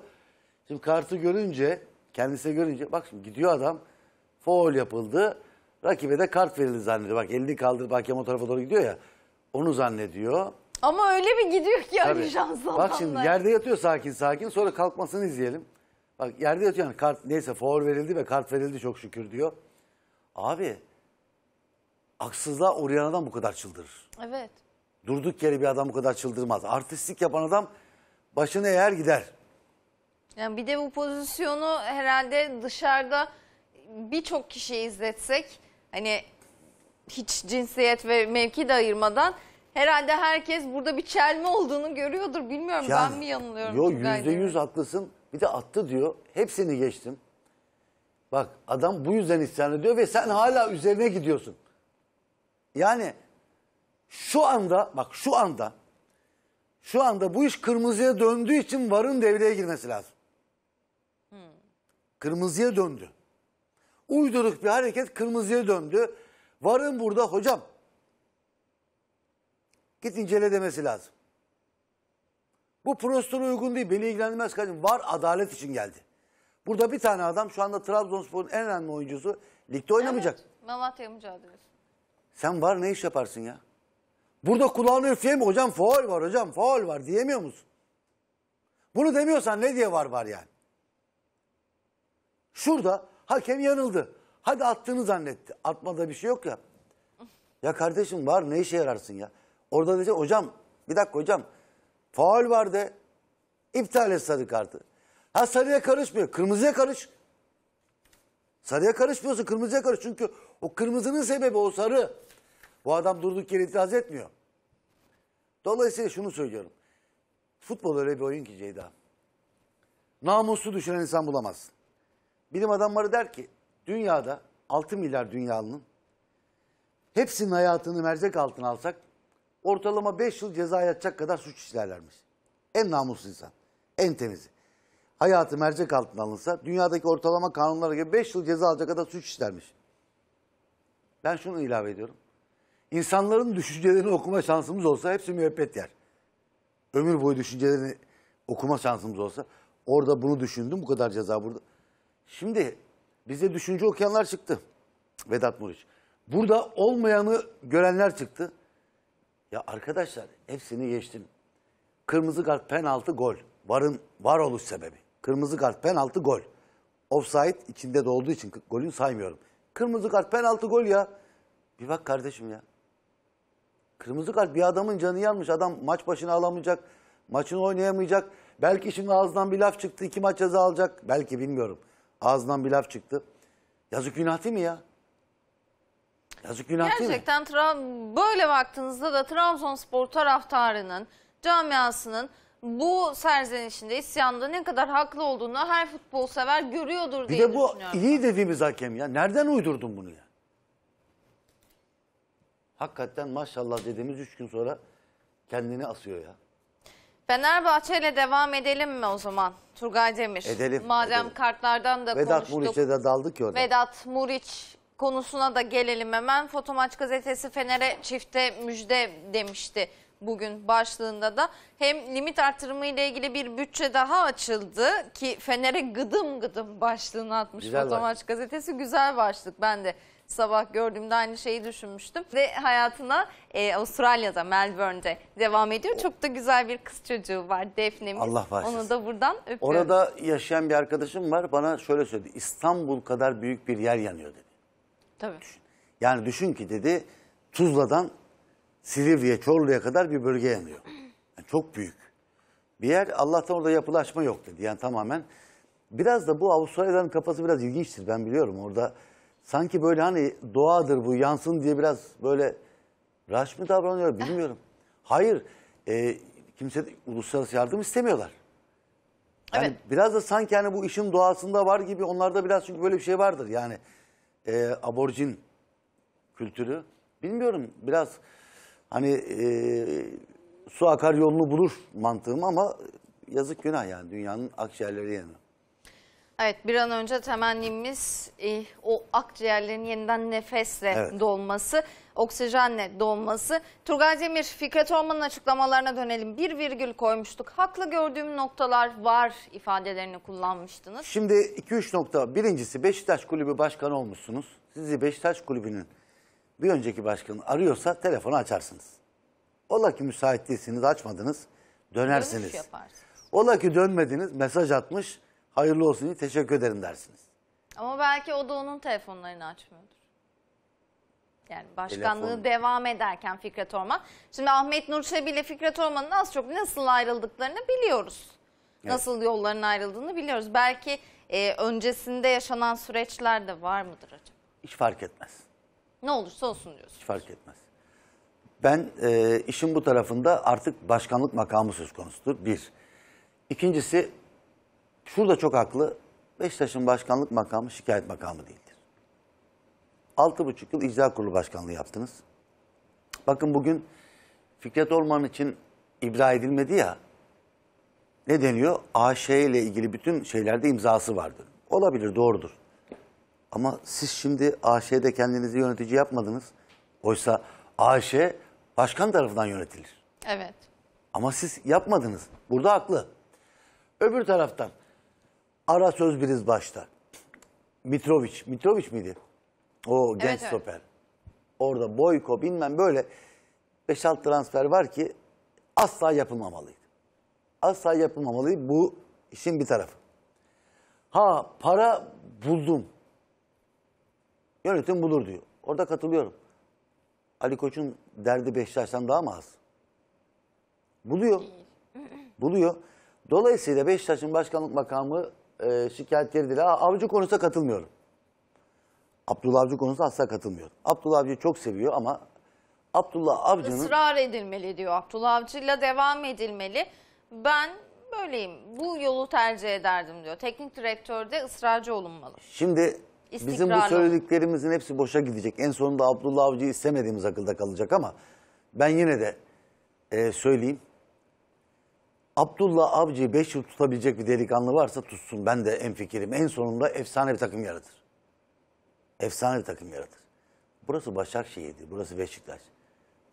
Şimdi kartı görünce kendisi görünce bak şimdi gidiyor adam foul yapıldı. Rakibe de kart verildi zannediyor. Bak elini kaldırıp hakem o tarafa doğru gidiyor ya. Onu zannediyor. Ama öyle bir gidiyor ki Tabii. yani şanslı Bak şimdi yerde yatıyor sakin sakin sonra kalkmasını izleyelim. Bak yerde yatıyor yani kart neyse for verildi ve kart verildi çok şükür diyor. Abi haksızlığa uğrayan adam bu kadar çıldırır. Evet. Durduk yere bir adam bu kadar çıldırmaz. Artistlik yapan adam başını eğer gider. Yani bir de bu pozisyonu herhalde dışarıda birçok kişi izletsek hani hiç cinsiyet ve mevki de ayırmadan herhalde herkes burada bir çelme olduğunu görüyordur. Bilmiyorum Yani, ben mi yanılıyorum? Yo yüzde yüz haklısın. Bir de attı diyor. Hepsini geçtim. Bak adam bu yüzden isyan ediyor ve sen hala üzerine gidiyorsun. Yani şu anda bak şu anda şu anda bu iş kırmızıya döndüğü için varın devreye girmesi lazım. Hmm. Kırmızıya döndü. Uyduruk bir hareket kırmızıya döndü. Varın burada hocam. Git incele demesi lazım. Bu prostora uygun değil. Beni ilgilendirmez kardeşim. Var adalet için geldi. Burada bir tane adam şu anda Trabzonspor'un en önemli oyuncusu ligde oynamayacak. Evet, Malatya mücadelesi. Sen var ne iş yaparsın ya? Burada kulağını üfleyemiyor. Hocam faul var hocam faul var diyemiyor musun? Bunu demiyorsan ne diye var var yani? Şurada Hakem yanıldı. Hadi attığını zannetti. Atmada bir şey yok ya. Ya kardeşim var ne işe yararsın ya? Orada dese hocam bir dakika hocam faul var de iptal et sarı kartı. Ha sarıya karışmıyor. Kırmızıya karış. Sarıya karışmıyorsun kırmızıya karış. Çünkü o kırmızının sebebi o sarı. Bu adam durduk yere itiraz etmiyor. Dolayısıyla şunu söylüyorum. Futbol öyle bir oyun ki Ceyda. Namuslu düşünen insan bulamazsın. Bilim adamları der ki dünyada 6 milyar dünyalının hepsinin hayatını mercek altına alsak ortalama 5 yıl ceza yatacak kadar suç işlerlermiş. En namuslu insan, en temizi. Hayatı mercek altına alınsa dünyadaki ortalama kanunlara göre 5 yıl ceza alacak kadar suç işlermiş. Ben şunu ilave ediyorum. İnsanların düşüncelerini okuma şansımız olsa hepsi müebbet yer. Ömür boyu düşüncelerini okuma şansımız olsa orada bunu düşündüm bu kadar ceza burada. Şimdi bize düşünce okuyanlar çıktı. Vedat Muriç. Burada olmayanı görenler çıktı. Ya arkadaşlar hepsini geçtim. Kırmızı kart penaltı gol. Varın var oluş sebebi. Kırmızı kart penaltı gol. Offside içinde de olduğu için golünü saymıyorum. Kırmızı kart penaltı gol ya. Bir bak kardeşim ya. Kırmızı kart bir adamın canı yanmış. Adam maç başına alamayacak. Maçını oynayamayacak. Belki şimdi ağzından bir laf çıktı. iki maç ceza alacak. Belki bilmiyorum. Ağzından bir laf çıktı. Yazık günah değil mi ya? Yazık günah Gerçekten değil mi? Gerçekten Tra böyle baktığınızda da Trabzonspor taraftarının, camiasının bu serzenişinde, isyanda ne kadar haklı olduğunu her futbol sever görüyordur diye düşünüyorum. Bir de bu iyi dediğimiz hakem ya. Nereden uydurdun bunu ya? Hakikaten maşallah dediğimiz üç gün sonra kendini asıyor ya. Fenerbahçe ile devam edelim mi o zaman Turgay Demir? Edelim. Madem edelim. kartlardan da Vedat konuştuk. Vedat Muriç'e de daldık ya Vedat Muriç konusuna da gelelim hemen. Fotomaç gazetesi Fener'e çifte müjde demişti bugün başlığında da. Hem limit artırımı ile ilgili bir bütçe daha açıldı ki Fener'e gıdım gıdım başlığını atmış Güzel Fotomaç var. gazetesi. Güzel başlık ben de Sabah gördüğümde aynı şeyi düşünmüştüm. Ve hayatına e, Avustralya'da, Melbourne'de devam ediyor. Çok da güzel bir kız çocuğu var Defne'miz. Allah bağışlasın. Onu da buradan öpüyorum. Orada yaşayan bir arkadaşım var bana şöyle söyledi. İstanbul kadar büyük bir yer yanıyor dedi. Tabii. Düşün. Yani düşün ki dedi Tuzla'dan Silivri'ye, Çorlu'ya kadar bir bölge yanıyor. Yani çok büyük bir yer. Allah'tan orada yapılaşma yok dedi. Yani tamamen. Biraz da bu Avustralya'dan kafası biraz ilginçtir ben biliyorum. Orada sanki böyle hani doğadır bu yansın diye biraz böyle raş mı davranıyor bilmiyorum. Hayır e, kimse de uluslararası yardım istemiyorlar. Yani Evet. Biraz da sanki hani bu işin doğasında var gibi onlarda biraz çünkü böyle bir şey vardır yani e, aborjin kültürü. Bilmiyorum biraz hani e, su akar yolunu bulur mantığım ama yazık günah yani dünyanın akciğerleri yanıyor. Evet bir an önce temennimiz e, o akciğerlerin yeniden nefesle evet. dolması, oksijenle dolması. Turgay Demir, Fikret Orman'ın açıklamalarına dönelim. Bir virgül koymuştuk. Haklı gördüğüm noktalar var ifadelerini kullanmıştınız. Şimdi 2-3 nokta. Birincisi Beşiktaş Kulübü Başkanı olmuşsunuz. Sizi Beşiktaş Kulübü'nün bir önceki başkanı arıyorsa telefonu açarsınız. Ola ki müsait değilsiniz açmadınız dönersiniz. Ola ki dönmediniz mesaj atmış hayırlı olsun diye teşekkür ederim dersiniz. Ama belki o da onun telefonlarını açmıyordur. Yani başkanlığı Telefon. devam ederken Fikret Orman. Şimdi Ahmet Nur Çebi ile Fikret Orman'ın az çok nasıl ayrıldıklarını biliyoruz. Evet. Nasıl yolların ayrıldığını biliyoruz. Belki e, öncesinde yaşanan süreçler de var mıdır acaba? Hiç fark etmez. Ne olursa olsun diyorsunuz. Hiç fark etmez. Ben e, işin bu tarafında artık başkanlık makamı söz konusudur. Bir. İkincisi şurada çok haklı. Beşiktaş'ın başkanlık makamı şikayet makamı değildir. Altı buçuk yıl icra kurulu başkanlığı yaptınız. Bakın bugün Fikret Orman için ibra edilmedi ya. Ne deniyor? AŞ ile ilgili bütün şeylerde imzası vardır. Olabilir, doğrudur. Ama siz şimdi AŞ'de kendinizi yönetici yapmadınız. Oysa AŞ başkan tarafından yönetilir. Evet. Ama siz yapmadınız. Burada haklı. Öbür taraftan Ara söz biriz başta. Mitrovic, Mitrovic miydi? O genç evet, evet. Orada Boyko bilmem böyle 5-6 transfer var ki asla yapılmamalıydı. Asla yapılmamalıydı. Bu işin bir tarafı. Ha para buldum. Yönetim bulur diyor. Orada katılıyorum. Ali Koç'un derdi Beşiktaş'tan daha mı az? Buluyor. Buluyor. Dolayısıyla Beşiktaş'ın başkanlık makamı e, şikayetleri dile. Avcı konusuna katılmıyorum. Abdullah Avcı konusunda asla katılmıyorum. Abdullah Avcı'yı çok seviyor ama Abdullah Avcı'nın... Israr edilmeli diyor. Abdullah Avcı'yla devam edilmeli. Ben böyleyim. Bu yolu tercih ederdim diyor. Teknik direktörde ısrarcı olunmalı. Şimdi İstikrarlı. bizim bu söylediklerimizin hepsi boşa gidecek. En sonunda Abdullah Avcı'yı istemediğimiz akılda kalacak ama ben yine de e, söyleyeyim. Abdullah Avcı 5 yıl tutabilecek bir delikanlı varsa tutsun. Ben de en fikirim. En sonunda efsane bir takım yaratır. Efsane bir takım yaratır. Burası Başakşehir'dir. Burası Beşiktaş.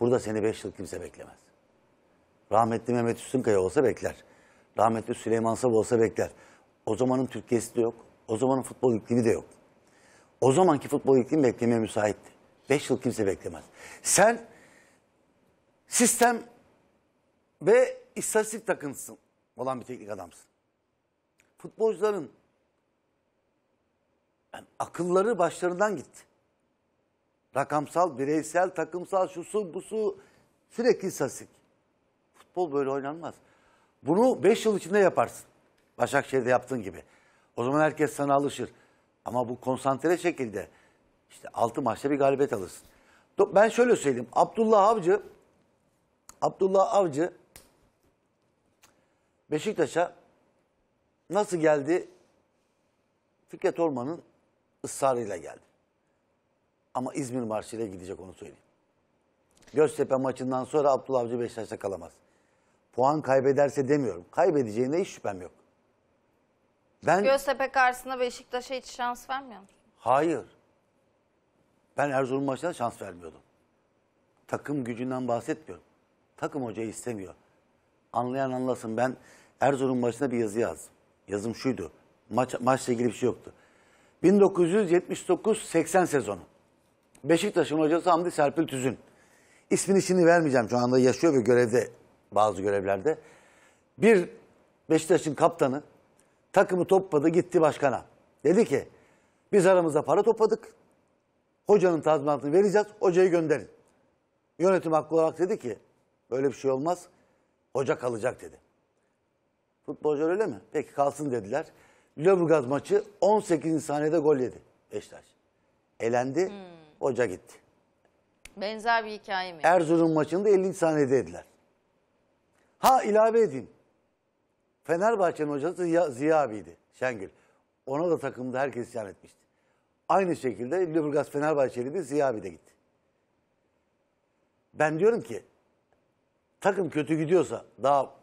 Burada seni 5 yıl kimse beklemez. Rahmetli Mehmet Üstünkaya olsa bekler. Rahmetli Süleyman Sab olsa bekler. O zamanın Türkiye'si de yok. O zamanın futbol iklimi de yok. O zamanki futbol iklimi beklemeye müsaitti. Beş yıl kimse beklemez. Sen sistem ve istatistik takıntısın olan bir teknik adamsın. Futbolcuların yani akılları başlarından gitti. Rakamsal, bireysel, takımsal, şusu, busu sürekli istatistik. Futbol böyle oynanmaz. Bunu 5 yıl içinde yaparsın. Başakşehir'de yaptığın gibi. O zaman herkes sana alışır. Ama bu konsantre şekilde işte 6 maçta bir galibiyet alırsın. Ben şöyle söyleyeyim. Abdullah Avcı Abdullah Avcı Beşiktaş'a nasıl geldi? Fikret Orman'ın ısrarıyla geldi. Ama İzmir marşıyla gidecek onu söyleyeyim. Göztepe maçından sonra Abdullah Avcı Beşiktaş'ta kalamaz. Puan kaybederse demiyorum. Kaybedeceğine hiç şüphem yok. Ben Göztepe karşısında Beşiktaş'a hiç şans vermiyor musun? Hayır. Ben Erzurum maçına şans vermiyordum. Takım gücünden bahsetmiyorum. Takım hocayı istemiyor. Anlayan anlasın ben Erzurum maçına bir yazı yazdım. Yazım şuydu. Maç, maçla ilgili bir şey yoktu. 1979-80 sezonu. Beşiktaş'ın hocası Hamdi Serpil Tüzün. İsmini şimdi vermeyeceğim. Şu anda yaşıyor ve görevde bazı görevlerde. Bir Beşiktaş'ın kaptanı takımı topladı gitti başkana. Dedi ki biz aramızda para topladık. Hocanın tazminatını vereceğiz. Hocayı gönderin. Yönetim hakkı olarak dedi ki böyle bir şey olmaz. Hoca kalacak dedi. Futbolcular öyle mi? Peki kalsın dediler. Lüleburgaz maçı 18. saniyede gol yedi Beşiktaş. Elendi, hmm. hoca gitti. Benzer bir hikaye mi? Erzurum maçında 50. saniyede dediler. Ha ilave edeyim. Fenerbahçe'nin hocası Ziya, Ziya abiydi Şengül. Ona da takımda herkes isyan etmişti. Aynı şekilde Fenerbahçeli de Ziya abi de gitti. Ben diyorum ki takım kötü gidiyorsa daha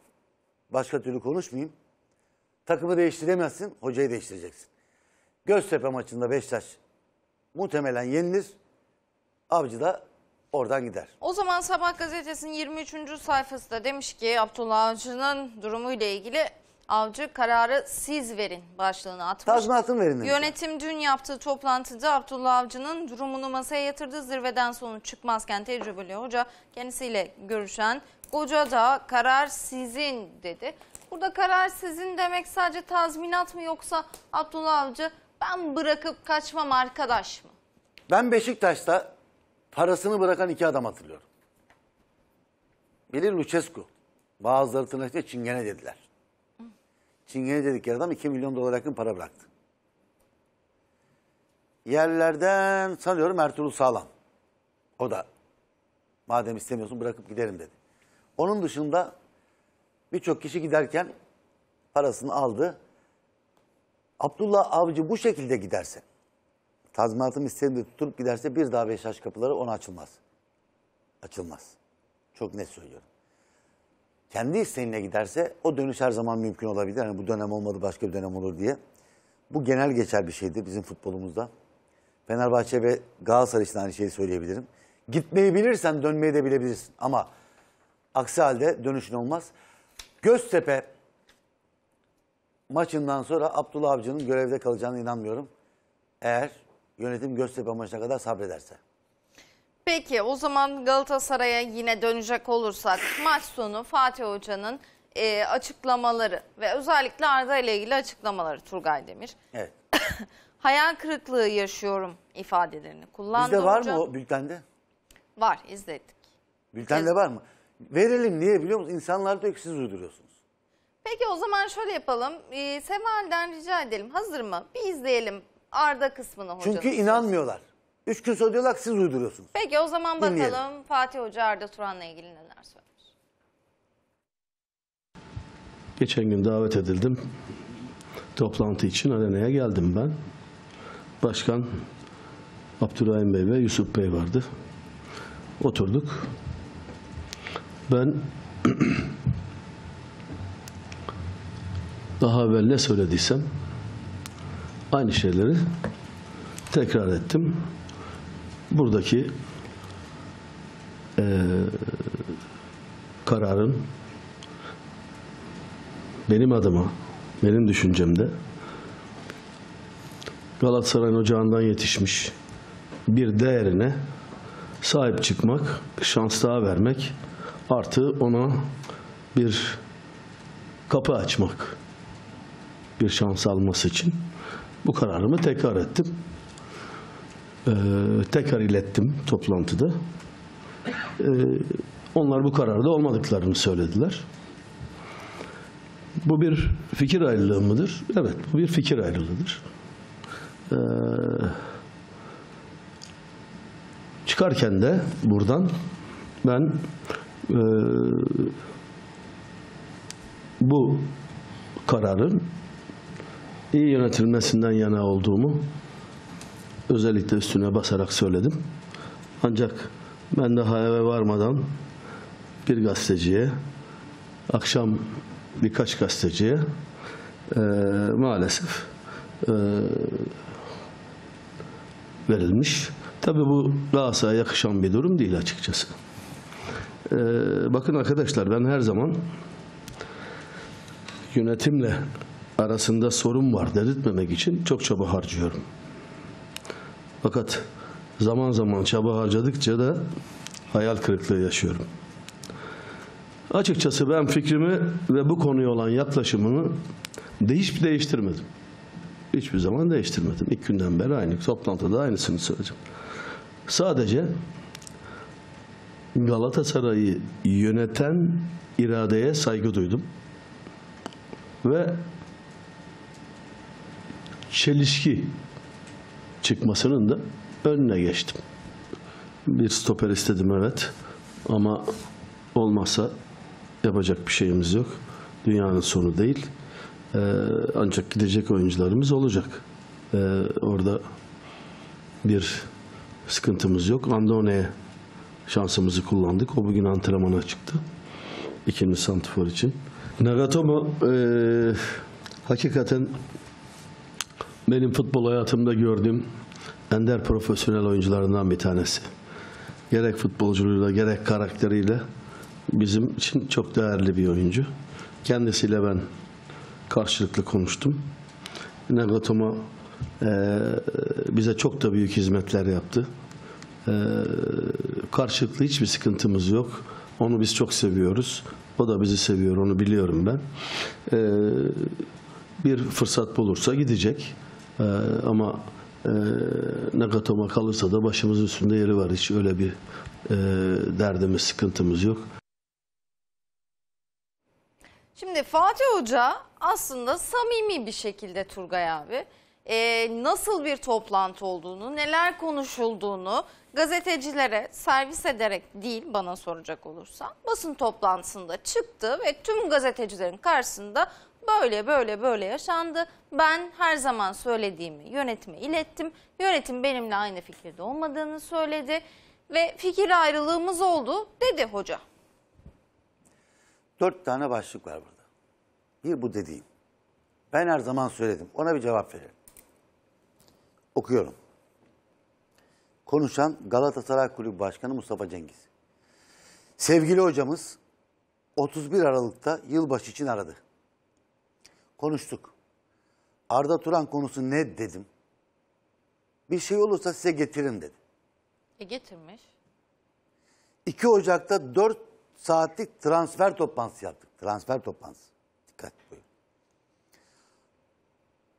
Başka türlü konuşmayayım. Takımı değiştiremezsin, hocayı değiştireceksin. Göztepe maçında Beşiktaş muhtemelen yenilir. Avcı da oradan gider. O zaman Sabah gazetesinin 23. sayfasında demiş ki Abdullah Avcı'nın durumu ile ilgili Avcı kararı siz verin başlığını atmış. Tazminatını verin. Yönetim dün yaptığı toplantıda Abdullah Avcı'nın durumunu masaya yatırdı. zirveden sonuç çıkmazken tecrübeli hoca kendisiyle görüşen Koca da karar sizin dedi. Burada karar sizin demek sadece tazminat mı yoksa Abdullah Avcı ben bırakıp kaçmam arkadaş mı? Ben Beşiktaş'ta parasını bırakan iki adam hatırlıyorum. Biri Lucescu. Bazıları tırnakta çingene dediler. Çingene dedikleri adam 2 milyon dolar yakın para bıraktı. Yerlerden sanıyorum Ertuğrul Sağlam. O da madem istemiyorsun bırakıp giderim dedi. Onun dışında birçok kişi giderken parasını aldı. Abdullah Avcı bu şekilde giderse, tazminatım istediğinde tutup giderse bir daha Beşiktaş kapıları ona açılmaz. Açılmaz. Çok net söylüyorum. Kendi isteğine giderse o dönüş her zaman mümkün olabilir. Hani bu dönem olmadı başka bir dönem olur diye. Bu genel geçer bir şeydir bizim futbolumuzda. Fenerbahçe ve Galatasaray için aynı şeyi söyleyebilirim. Gitmeyi bilirsen dönmeyi de bilebilirsin. Ama Aksi halde dönüşün olmaz. Göztepe maçından sonra Abdullah Avcı'nın görevde kalacağına inanmıyorum. Eğer yönetim Göztepe maçına kadar sabrederse. Peki o zaman Galatasaray'a yine dönecek olursak maç sonu Fatih Hoca'nın e, açıklamaları ve özellikle Arda ile ilgili açıklamaları Turgay Demir. Evet. Hayal kırıklığı yaşıyorum ifadelerini kullandı Bizde var hocam. mı o bültende? Var izledik. Bültende var mı? Verelim niye biliyor musunuz? İnsanlar diyor ki siz uyduruyorsunuz. Peki o zaman şöyle yapalım. Ee, Seval'den rica edelim. Hazır mı? Bir izleyelim Arda kısmını hocam. Çünkü inanmıyorlar. Üç gün sonra diyorlar ki siz uyduruyorsunuz. Peki o zaman bakalım Fatih Hoca Arda Turan'la ilgili neler söylemiş. Geçen gün davet edildim. Toplantı için arenaya geldim ben. Başkan Abdurrahim Bey ve Yusuf Bey vardı. Oturduk. Ben daha evvel ne söylediysem aynı şeyleri tekrar ettim. Buradaki e, kararın benim adıma, benim düşüncemde Galatasaray'ın ocağından yetişmiş bir değerine sahip çıkmak, şans daha vermek artı ona bir kapı açmak bir şans alması için bu kararımı tekrar ettim. Ee, tekrar ilettim toplantıda. Ee, onlar bu kararda olmadıklarını söylediler. Bu bir fikir ayrılığı mıdır? Evet, bu bir fikir ayrılığıdır. Ee, çıkarken de buradan ben ee, bu kararın iyi yönetilmesinden yana olduğumu özellikle üstüne basarak söyledim. Ancak ben daha eve varmadan bir gazeteciye, akşam birkaç gazeteciye e, maalesef e, verilmiş. Tabii bu Galatasaray'a yakışan bir durum değil açıkçası. Ee, bakın arkadaşlar ben her zaman yönetimle arasında sorun var delirtmemek için çok çaba harcıyorum. Fakat zaman zaman çaba harcadıkça da hayal kırıklığı yaşıyorum. Açıkçası ben fikrimi ve bu konuya olan yaklaşımımı değiş değiştirmedim. Hiçbir zaman değiştirmedim. İlk günden beri aynı toplantıda aynısını söyledim. Sadece Galatasaray'ı yöneten iradeye saygı duydum. Ve çelişki çıkmasının da önüne geçtim. Bir stoper istedim evet ama olmazsa yapacak bir şeyimiz yok. Dünyanın sonu değil. Ee, ancak gidecek oyuncularımız olacak. Ee, orada bir sıkıntımız yok. Andone'ye şansımızı kullandık. O bugün antrenmana çıktı. İkinci santifor için. Nagatomo e, hakikaten benim futbol hayatımda gördüğüm ender profesyonel oyuncularından bir tanesi. Gerek futbolculuğuyla gerek karakteriyle bizim için çok değerli bir oyuncu. Kendisiyle ben karşılıklı konuştum. Nagatomo e, bize çok da büyük hizmetler yaptı. Ee, karşılıklı hiçbir sıkıntımız yok. Onu biz çok seviyoruz. O da bizi seviyor, onu biliyorum ben. Ee, bir fırsat bulursa gidecek. Ee, ama e, kalırsa da başımızın üstünde yeri var. Hiç öyle bir e, derdimiz, sıkıntımız yok. Şimdi Fatih Hoca aslında samimi bir şekilde Turgay abi e, nasıl bir toplantı olduğunu, neler konuşulduğunu gazetecilere servis ederek değil bana soracak olursa basın toplantısında çıktı ve tüm gazetecilerin karşısında böyle böyle böyle yaşandı. Ben her zaman söylediğimi yönetime ilettim. Yönetim benimle aynı fikirde olmadığını söyledi ve fikir ayrılığımız oldu dedi hoca. Dört tane başlık var burada. Bir bu dediğim. Ben her zaman söyledim. Ona bir cevap verelim. Okuyorum. Konuşan Galatasaray Kulübü Başkanı Mustafa Cengiz. Sevgili hocamız 31 Aralık'ta yılbaşı için aradı. Konuştuk. Arda Turan konusu ne dedim. Bir şey olursa size getirin dedi. E getirmiş. 2 Ocak'ta 4 saatlik transfer toplantısı yaptık. Transfer toplantısı. Dikkat buyurun.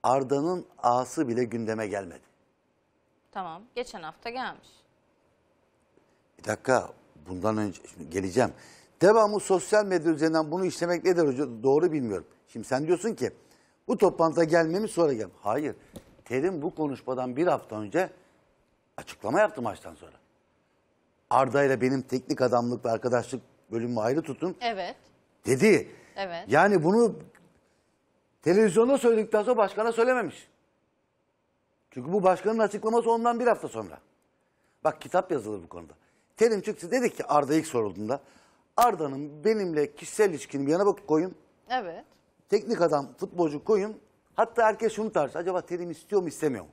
Arda'nın ağası bile gündeme gelmedi. Tamam. Geçen hafta gelmiş. Bir dakika. Bundan önce şimdi geleceğim. Devamı sosyal medya üzerinden bunu işlemek nedir hocam Doğru bilmiyorum. Şimdi sen diyorsun ki bu toplantıda gelmemi sonra gel. Hayır. Terim bu konuşmadan bir hafta önce açıklama yaptı maçtan sonra. Arda ile benim teknik adamlık ve arkadaşlık bölümü ayrı tutun. Evet. Dedi. Evet. Yani bunu televizyonda söyledikten sonra başkana söylememiş. Çünkü bu başkanın açıklaması ondan bir hafta sonra. Bak kitap yazılır bu konuda. Terim çıktı dedi ki Arda ilk sorulduğunda Arda'nın benimle kişisel ilişkini bir yana bak koyun. Evet. Teknik adam, futbolcu koyun. Hatta herkes şunu tartıştı. Acaba Terim istiyor mu istemiyor mu?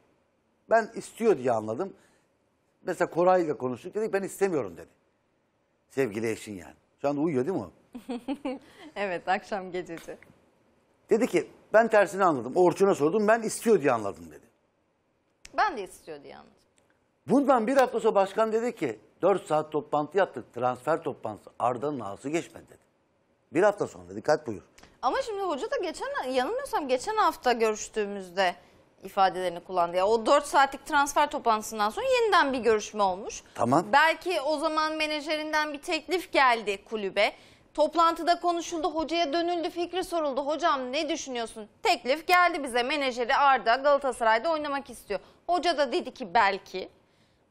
Ben istiyor diye anladım. Mesela Koray'la konuştuk dedik ben istemiyorum dedi. Sevgili eşin yani. Şu anda uyuyor değil mi evet akşam gecesi. Dedi ki ben tersini anladım. Orçun'a sordum ben istiyor diye anladım dedi. Ben de istiyordu yalnız. Bundan bir hafta sonra başkan dedi ki 4 saat toplantı yaptık. Transfer toplantısı Arda'nın ağzı geçmedi dedi. Bir hafta sonra dikkat buyur. Ama şimdi hoca da geçen yanılmıyorsam geçen hafta görüştüğümüzde ifadelerini kullandı. Ya o 4 saatlik transfer toplantısından sonra yeniden bir görüşme olmuş. Tamam. Belki o zaman menajerinden bir teklif geldi kulübe. Toplantıda konuşuldu, hocaya dönüldü, fikri soruldu. Hocam ne düşünüyorsun? Teklif geldi bize. Menajeri Arda Galatasaray'da oynamak istiyor. Hoca da dedi ki belki.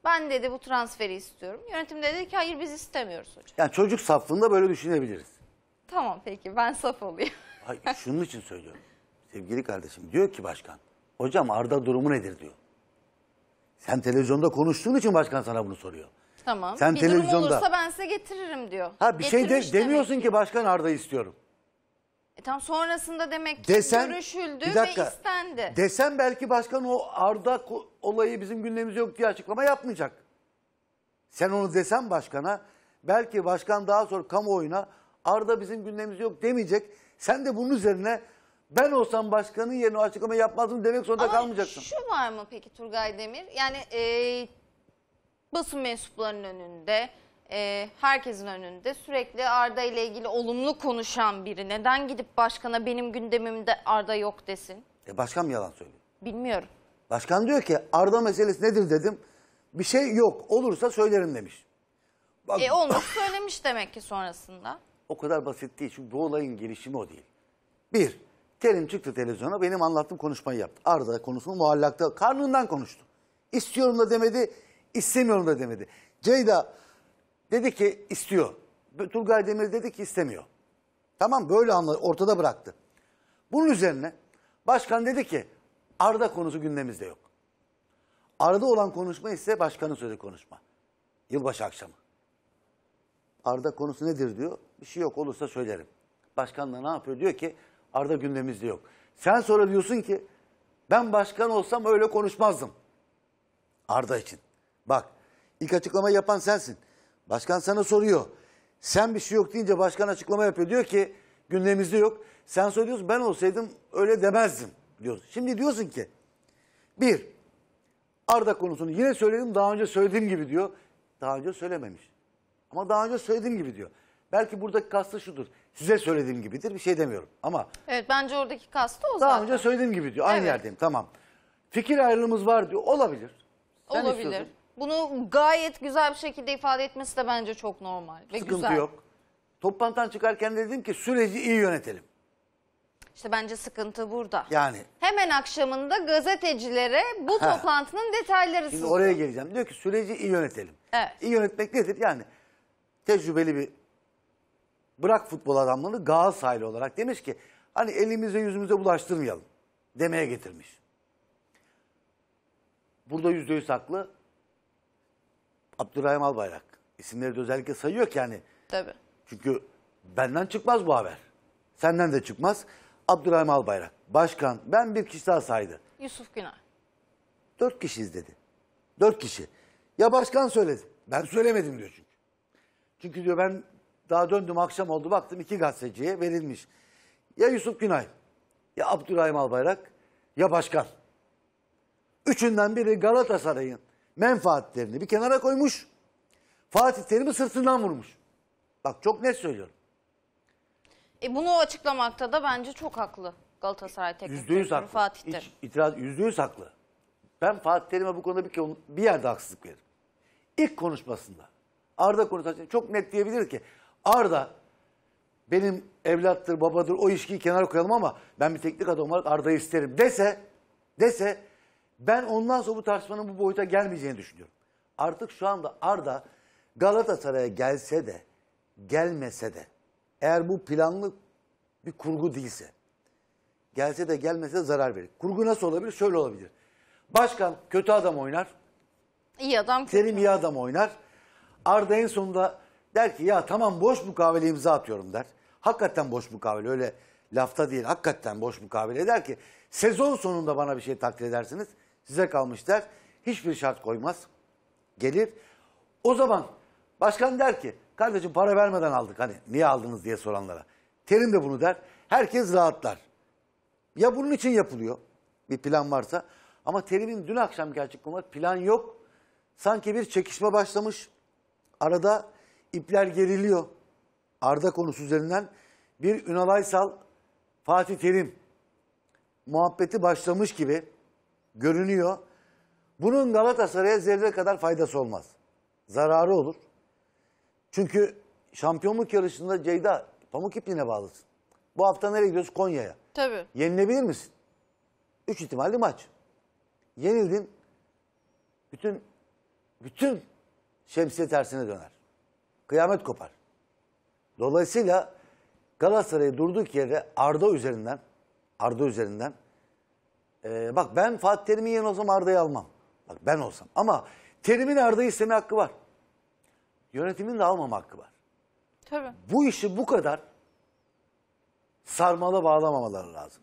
Ben dedi bu transferi istiyorum. Yönetim dedi ki hayır biz istemiyoruz hocam. Yani çocuk saflığında böyle düşünebiliriz. Tamam peki ben saf olayım. Hayır, şunun için söylüyorum. Sevgili kardeşim diyor ki başkan. Hocam Arda durumu nedir diyor. Sen televizyonda konuştuğun için başkan sana bunu soruyor. Tamam. Sen bir durum televizyonda. olursa ben size getiririm diyor. Ha bir şey de, demiyorsun ki başkan Arda istiyorum. E tam sonrasında demek ki Desen- görüşüldü Bir dakika. ve istendi. Desen belki başkan o Arda olayı bizim gündemimiz yok diye açıklama yapmayacak. Sen onu desen başkana belki başkan daha sonra kamuoyuna Arda bizim gündemimiz yok demeyecek. Sen de bunun üzerine ben olsam başkanın yerine o açıklamayı yapmazdım demek zorunda kalmayacaksın. şu var mı peki Turgay Demir? Yani e, basın mensuplarının önünde, e, herkesin önünde sürekli Arda ile ilgili olumlu konuşan biri neden gidip başkana benim gündemimde Arda yok desin? E başkan mı yalan söylüyor? Bilmiyorum. Başkan diyor ki Arda meselesi nedir dedim. Bir şey yok olursa söylerim demiş. Bak, E olmuş söylemiş demek ki sonrasında. o kadar basit değil. Çünkü bu olayın gelişimi o değil. Bir, terim çıktı televizyona benim anlattığım konuşmayı yaptı. Arda konusunu muallakta karnından konuştu. İstiyorum da demedi, istemiyorum da demedi. Ceyda dedi ki istiyor. Turgay Demir dedi ki istemiyor. Tamam böyle anladı, ortada bıraktı. Bunun üzerine başkan dedi ki Arda konusu gündemimizde yok. Arda olan konuşma ise başkanın söylediği konuşma. Yılbaşı akşamı. Arda konusu nedir diyor. Bir şey yok olursa söylerim. Başkan da ne yapıyor? Diyor ki Arda gündemimizde yok. Sen sonra diyorsun ki ben başkan olsam öyle konuşmazdım. Arda için. Bak ilk açıklama yapan sensin. Başkan sana soruyor. Sen bir şey yok deyince başkan açıklama yapıyor. Diyor ki gündemimizde yok. Sen söylüyorsun ben olsaydım öyle demezdim diyorsun. Şimdi diyorsun ki bir Arda konusunu yine söyledim daha önce söylediğim gibi diyor. Daha önce söylememiş. Ama daha önce söylediğim gibi diyor. Belki buradaki kastı şudur. Size söylediğim gibidir bir şey demiyorum ama. Evet bence oradaki kastı o zaten. Daha önce söylediğim gibi diyor. Aynı evet. yerdeyim tamam. Fikir ayrılığımız var diyor. Olabilir. Sen Olabilir. Bunu gayet güzel bir şekilde ifade etmesi de bence çok normal ve Sıkıntı güzel. yok. Toplantıdan çıkarken dedim ki süreci iyi yönetelim. İşte bence sıkıntı burada. Yani. Hemen akşamında gazetecilere bu Ha. toplantının detayları Şimdi oraya geleceğim. Diyor ki süreci iyi yönetelim. Evet. İyi yönetmek nedir? Yani tecrübeli bir bırak futbol adamlığını Galatasaraylı olarak demiş ki hani elimize yüzümüze bulaştırmayalım demeye getirmiş. Burada yüzde yüz haklı. Abdurrahim Albayrak. İsimleri de özellikle sayıyor ki yani. Tabii. Çünkü benden çıkmaz bu haber. Senden de çıkmaz. Abdurrahim Albayrak. Başkan ben bir kişi daha saydı. Yusuf Günay. Dört kişi dedi. Dört kişi. Ya başkan söyledi. Ben söylemedim diyor çünkü. Çünkü diyor ben daha döndüm akşam oldu baktım iki gazeteciye verilmiş. Ya Yusuf Günay, ya Abdurrahim Albayrak, ya başkan. Üçünden biri Galatasaray'ın menfaatlerini bir kenara koymuş. Fatih Terim'i sırtından vurmuş. Bak çok net söylüyorum. E bunu açıklamakta da bence çok haklı Galatasaray teknik direktörü Fatih Terim. Hiç itiraz yüzde yüz haklı. Ben Fatih Terim'e bu konuda bir, bir yerde haksızlık veririm. İlk konuşmasında Arda konuşmasında çok net diyebilir ki Arda benim evlattır, babadır o ilişkiyi kenara koyalım ama ben bir teknik adam olarak Arda'yı isterim dese dese ben ondan sonra bu tartışmanın bu boyuta gelmeyeceğini düşünüyorum. Artık şu anda Arda Galatasaray'a gelse de gelmese de eğer bu planlı bir kurgu değilse gelse de gelmese de zarar verir. Kurgu nasıl olabilir? Şöyle olabilir. Başkan kötü adam oynar. İyi adam. Selim iyi adam oynar. Arda en sonunda der ki ya tamam boş mukavele imza atıyorum der. Hakikaten boş mukavele öyle lafta değil hakikaten boş mukavele der ki sezon sonunda bana bir şey takdir edersiniz size kalmış der. Hiçbir şart koymaz. Gelir. O zaman başkan der ki kardeşim para vermeden aldık hani niye aldınız diye soranlara. Terim de bunu der. Herkes rahatlar. Ya bunun için yapılıyor bir plan varsa. Ama Terim'in dün akşamki açıklaması plan yok. Sanki bir çekişme başlamış. Arada ipler geriliyor. Arda konusu üzerinden bir Ünal Aysal, Fatih Terim muhabbeti başlamış gibi görünüyor. Bunun Galatasaray'a zerre kadar faydası olmaz. Zararı olur. Çünkü şampiyonluk yarışında Ceyda pamuk ipliğine bağlısın. Bu hafta nereye gidiyoruz? Konya'ya. Tabii. Yenilebilir misin? Üç ihtimalli maç. Yenildin. Bütün bütün şemsiye tersine döner. Kıyamet kopar. Dolayısıyla Galatasaray'ı durduk yere Arda üzerinden Arda üzerinden ee, bak ben Fatih Terim'in yerine olsam Arda'yı almam. Bak ben olsam. Ama Terim'in Arda'yı isteme hakkı var. Yönetimin de almama hakkı var. Tabii. Bu işi bu kadar sarmala bağlamamaları lazım.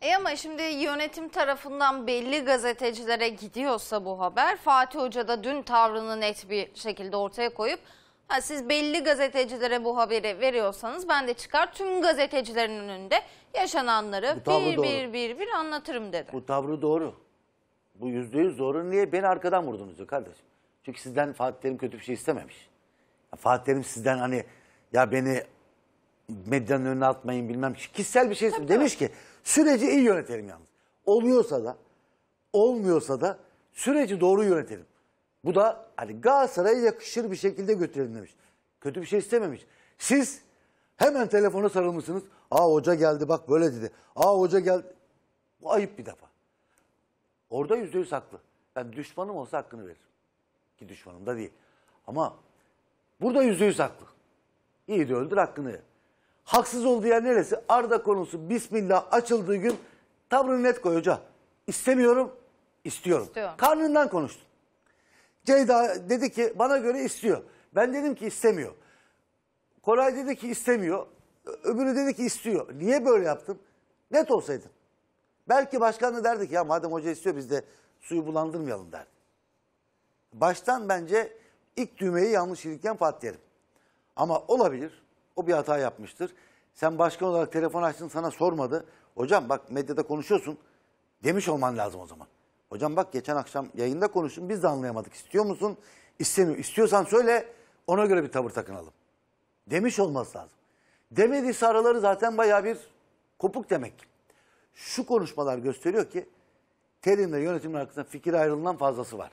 E ama şimdi yönetim tarafından belli gazetecilere gidiyorsa bu haber Fatih Hoca da dün tavrını net bir şekilde ortaya koyup Ha, siz belli gazetecilere bu haberi veriyorsanız ben de çıkar tüm gazetecilerin önünde yaşananları bir, doğru. bir bir bir anlatırım dedi. Bu tavrı doğru. Bu yüzde yüz doğru. Niye? Beni arkadan vurdunuz diyor kardeşim. Çünkü sizden Fatih Terim kötü bir şey istememiş. Ya Fatih Terim sizden hani ya beni medyanın önüne atmayın bilmem kişisel bir şey istemiş. Demiş ki süreci iyi yönetelim yalnız. Oluyorsa da olmuyorsa da süreci doğru yönetelim. Bu da hani Galatasaray'a yakışır bir şekilde götürelim demiş. Kötü bir şey istememiş. Siz hemen telefona sarılmışsınız. Aa hoca geldi bak böyle dedi. Aa hoca geldi. Bu ayıp bir defa. Orada yüzde yüz haklı. Yani düşmanım olsa hakkını veririm. Ki düşmanım da değil. Ama burada yüzde yüz haklı. İyi de öldür hakkını ver. Haksız olduğu yer neresi? Arda konusu Bismillah açıldığı gün tavrını net koy hoca. İstemiyorum, istiyorum. istiyorum. Karnından konuştun. Ceyda dedi ki bana göre istiyor. Ben dedim ki istemiyor. Koray dedi ki istemiyor. Öbürü dedi ki istiyor. Niye böyle yaptım? Net olsaydım. Belki başkan da derdi ki ya madem hoca istiyor biz de suyu bulandırmayalım derdi. Baştan bence ilk düğmeyi yanlış ilirken Fatih Terim. Ama olabilir. O bir hata yapmıştır. Sen başkan olarak telefon açtın sana sormadı. Hocam bak medyada konuşuyorsun. Demiş olman lazım o zaman. Hocam bak geçen akşam yayında konuştum biz de anlayamadık. İstiyor musun? İstemiyor. İstiyorsan söyle ona göre bir tavır takınalım. Demiş olması lazım. Demediyse araları zaten baya bir kopuk demek. Şu konuşmalar gösteriyor ki Terim'le yönetimin arkasında fikir ayrılığından fazlası var.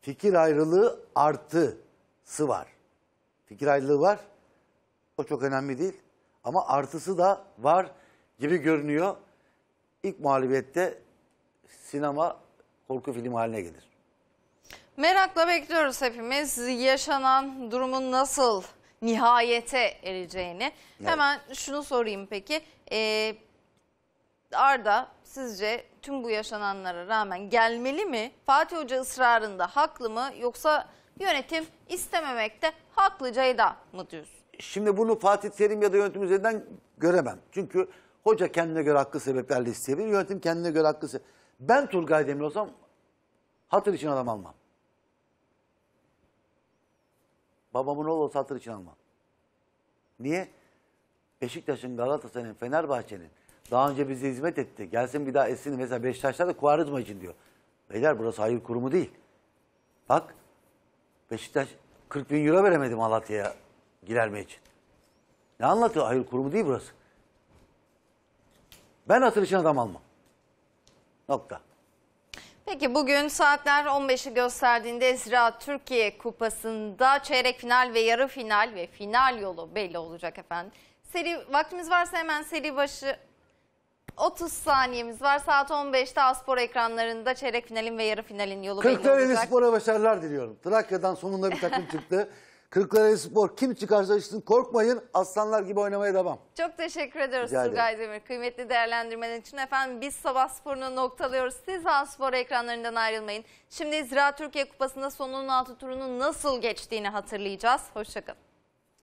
Fikir ayrılığı artısı var. Fikir ayrılığı var. O çok önemli değil. Ama artısı da var gibi görünüyor. İlk muhalifiyette sinema korku filmi haline gelir. Merakla bekliyoruz hepimiz yaşanan durumun nasıl nihayete ereceğini. Evet. Hemen şunu sorayım peki. Ee, Arda sizce tüm bu yaşananlara rağmen gelmeli mi? Fatih Hoca ısrarında haklı mı yoksa yönetim istememekte haklı Ceyda mı diyorsun? Şimdi bunu Fatih Terim ya da yönetim üzerinden göremem. Çünkü hoca kendine göre haklı sebeplerle isteyebilir, yönetim kendine göre haklı sebeplerle ben Turgay Demir olsam hatır için adam almam. Babamın oğlu olsa hatır için almam. Niye? Beşiktaş'ın, Galatasaray'ın, Fenerbahçe'nin daha önce bize hizmet etti. Gelsin bir daha etsin. Mesela Beşiktaş'ta da kuarızma için diyor. Beyler burası hayır kurumu değil. Bak Beşiktaş 40 bin euro veremedi Malatya'ya girerme için. Ne anlatıyor? Hayır kurumu değil burası. Ben hatır için adam almam. Nokta. Peki bugün saatler 15'i gösterdiğinde Esra Türkiye Kupası'nda çeyrek final ve yarı final ve final yolu belli olacak efendim. Seri vaktimiz varsa hemen seri başı 30 saniyemiz var. Saat 15'te Aspor ekranlarında çeyrek finalin ve yarı finalin yolu belli olacak. Kırklareli Spor'a başarılar diliyorum. Trakya'dan sonunda bir takım çıktı. Kırklareli Spor kim çıkarsa çıksın korkmayın. Aslanlar gibi oynamaya devam. Çok teşekkür ediyoruz Rica Turgay Demir. Kıymetli değerlendirmenin için efendim biz sabah sporunu noktalıyoruz. Siz spor ekranlarından ayrılmayın. Şimdi Zira Türkiye Kupası'nda sonunun altı turunun nasıl geçtiğini hatırlayacağız. Hoşçakalın.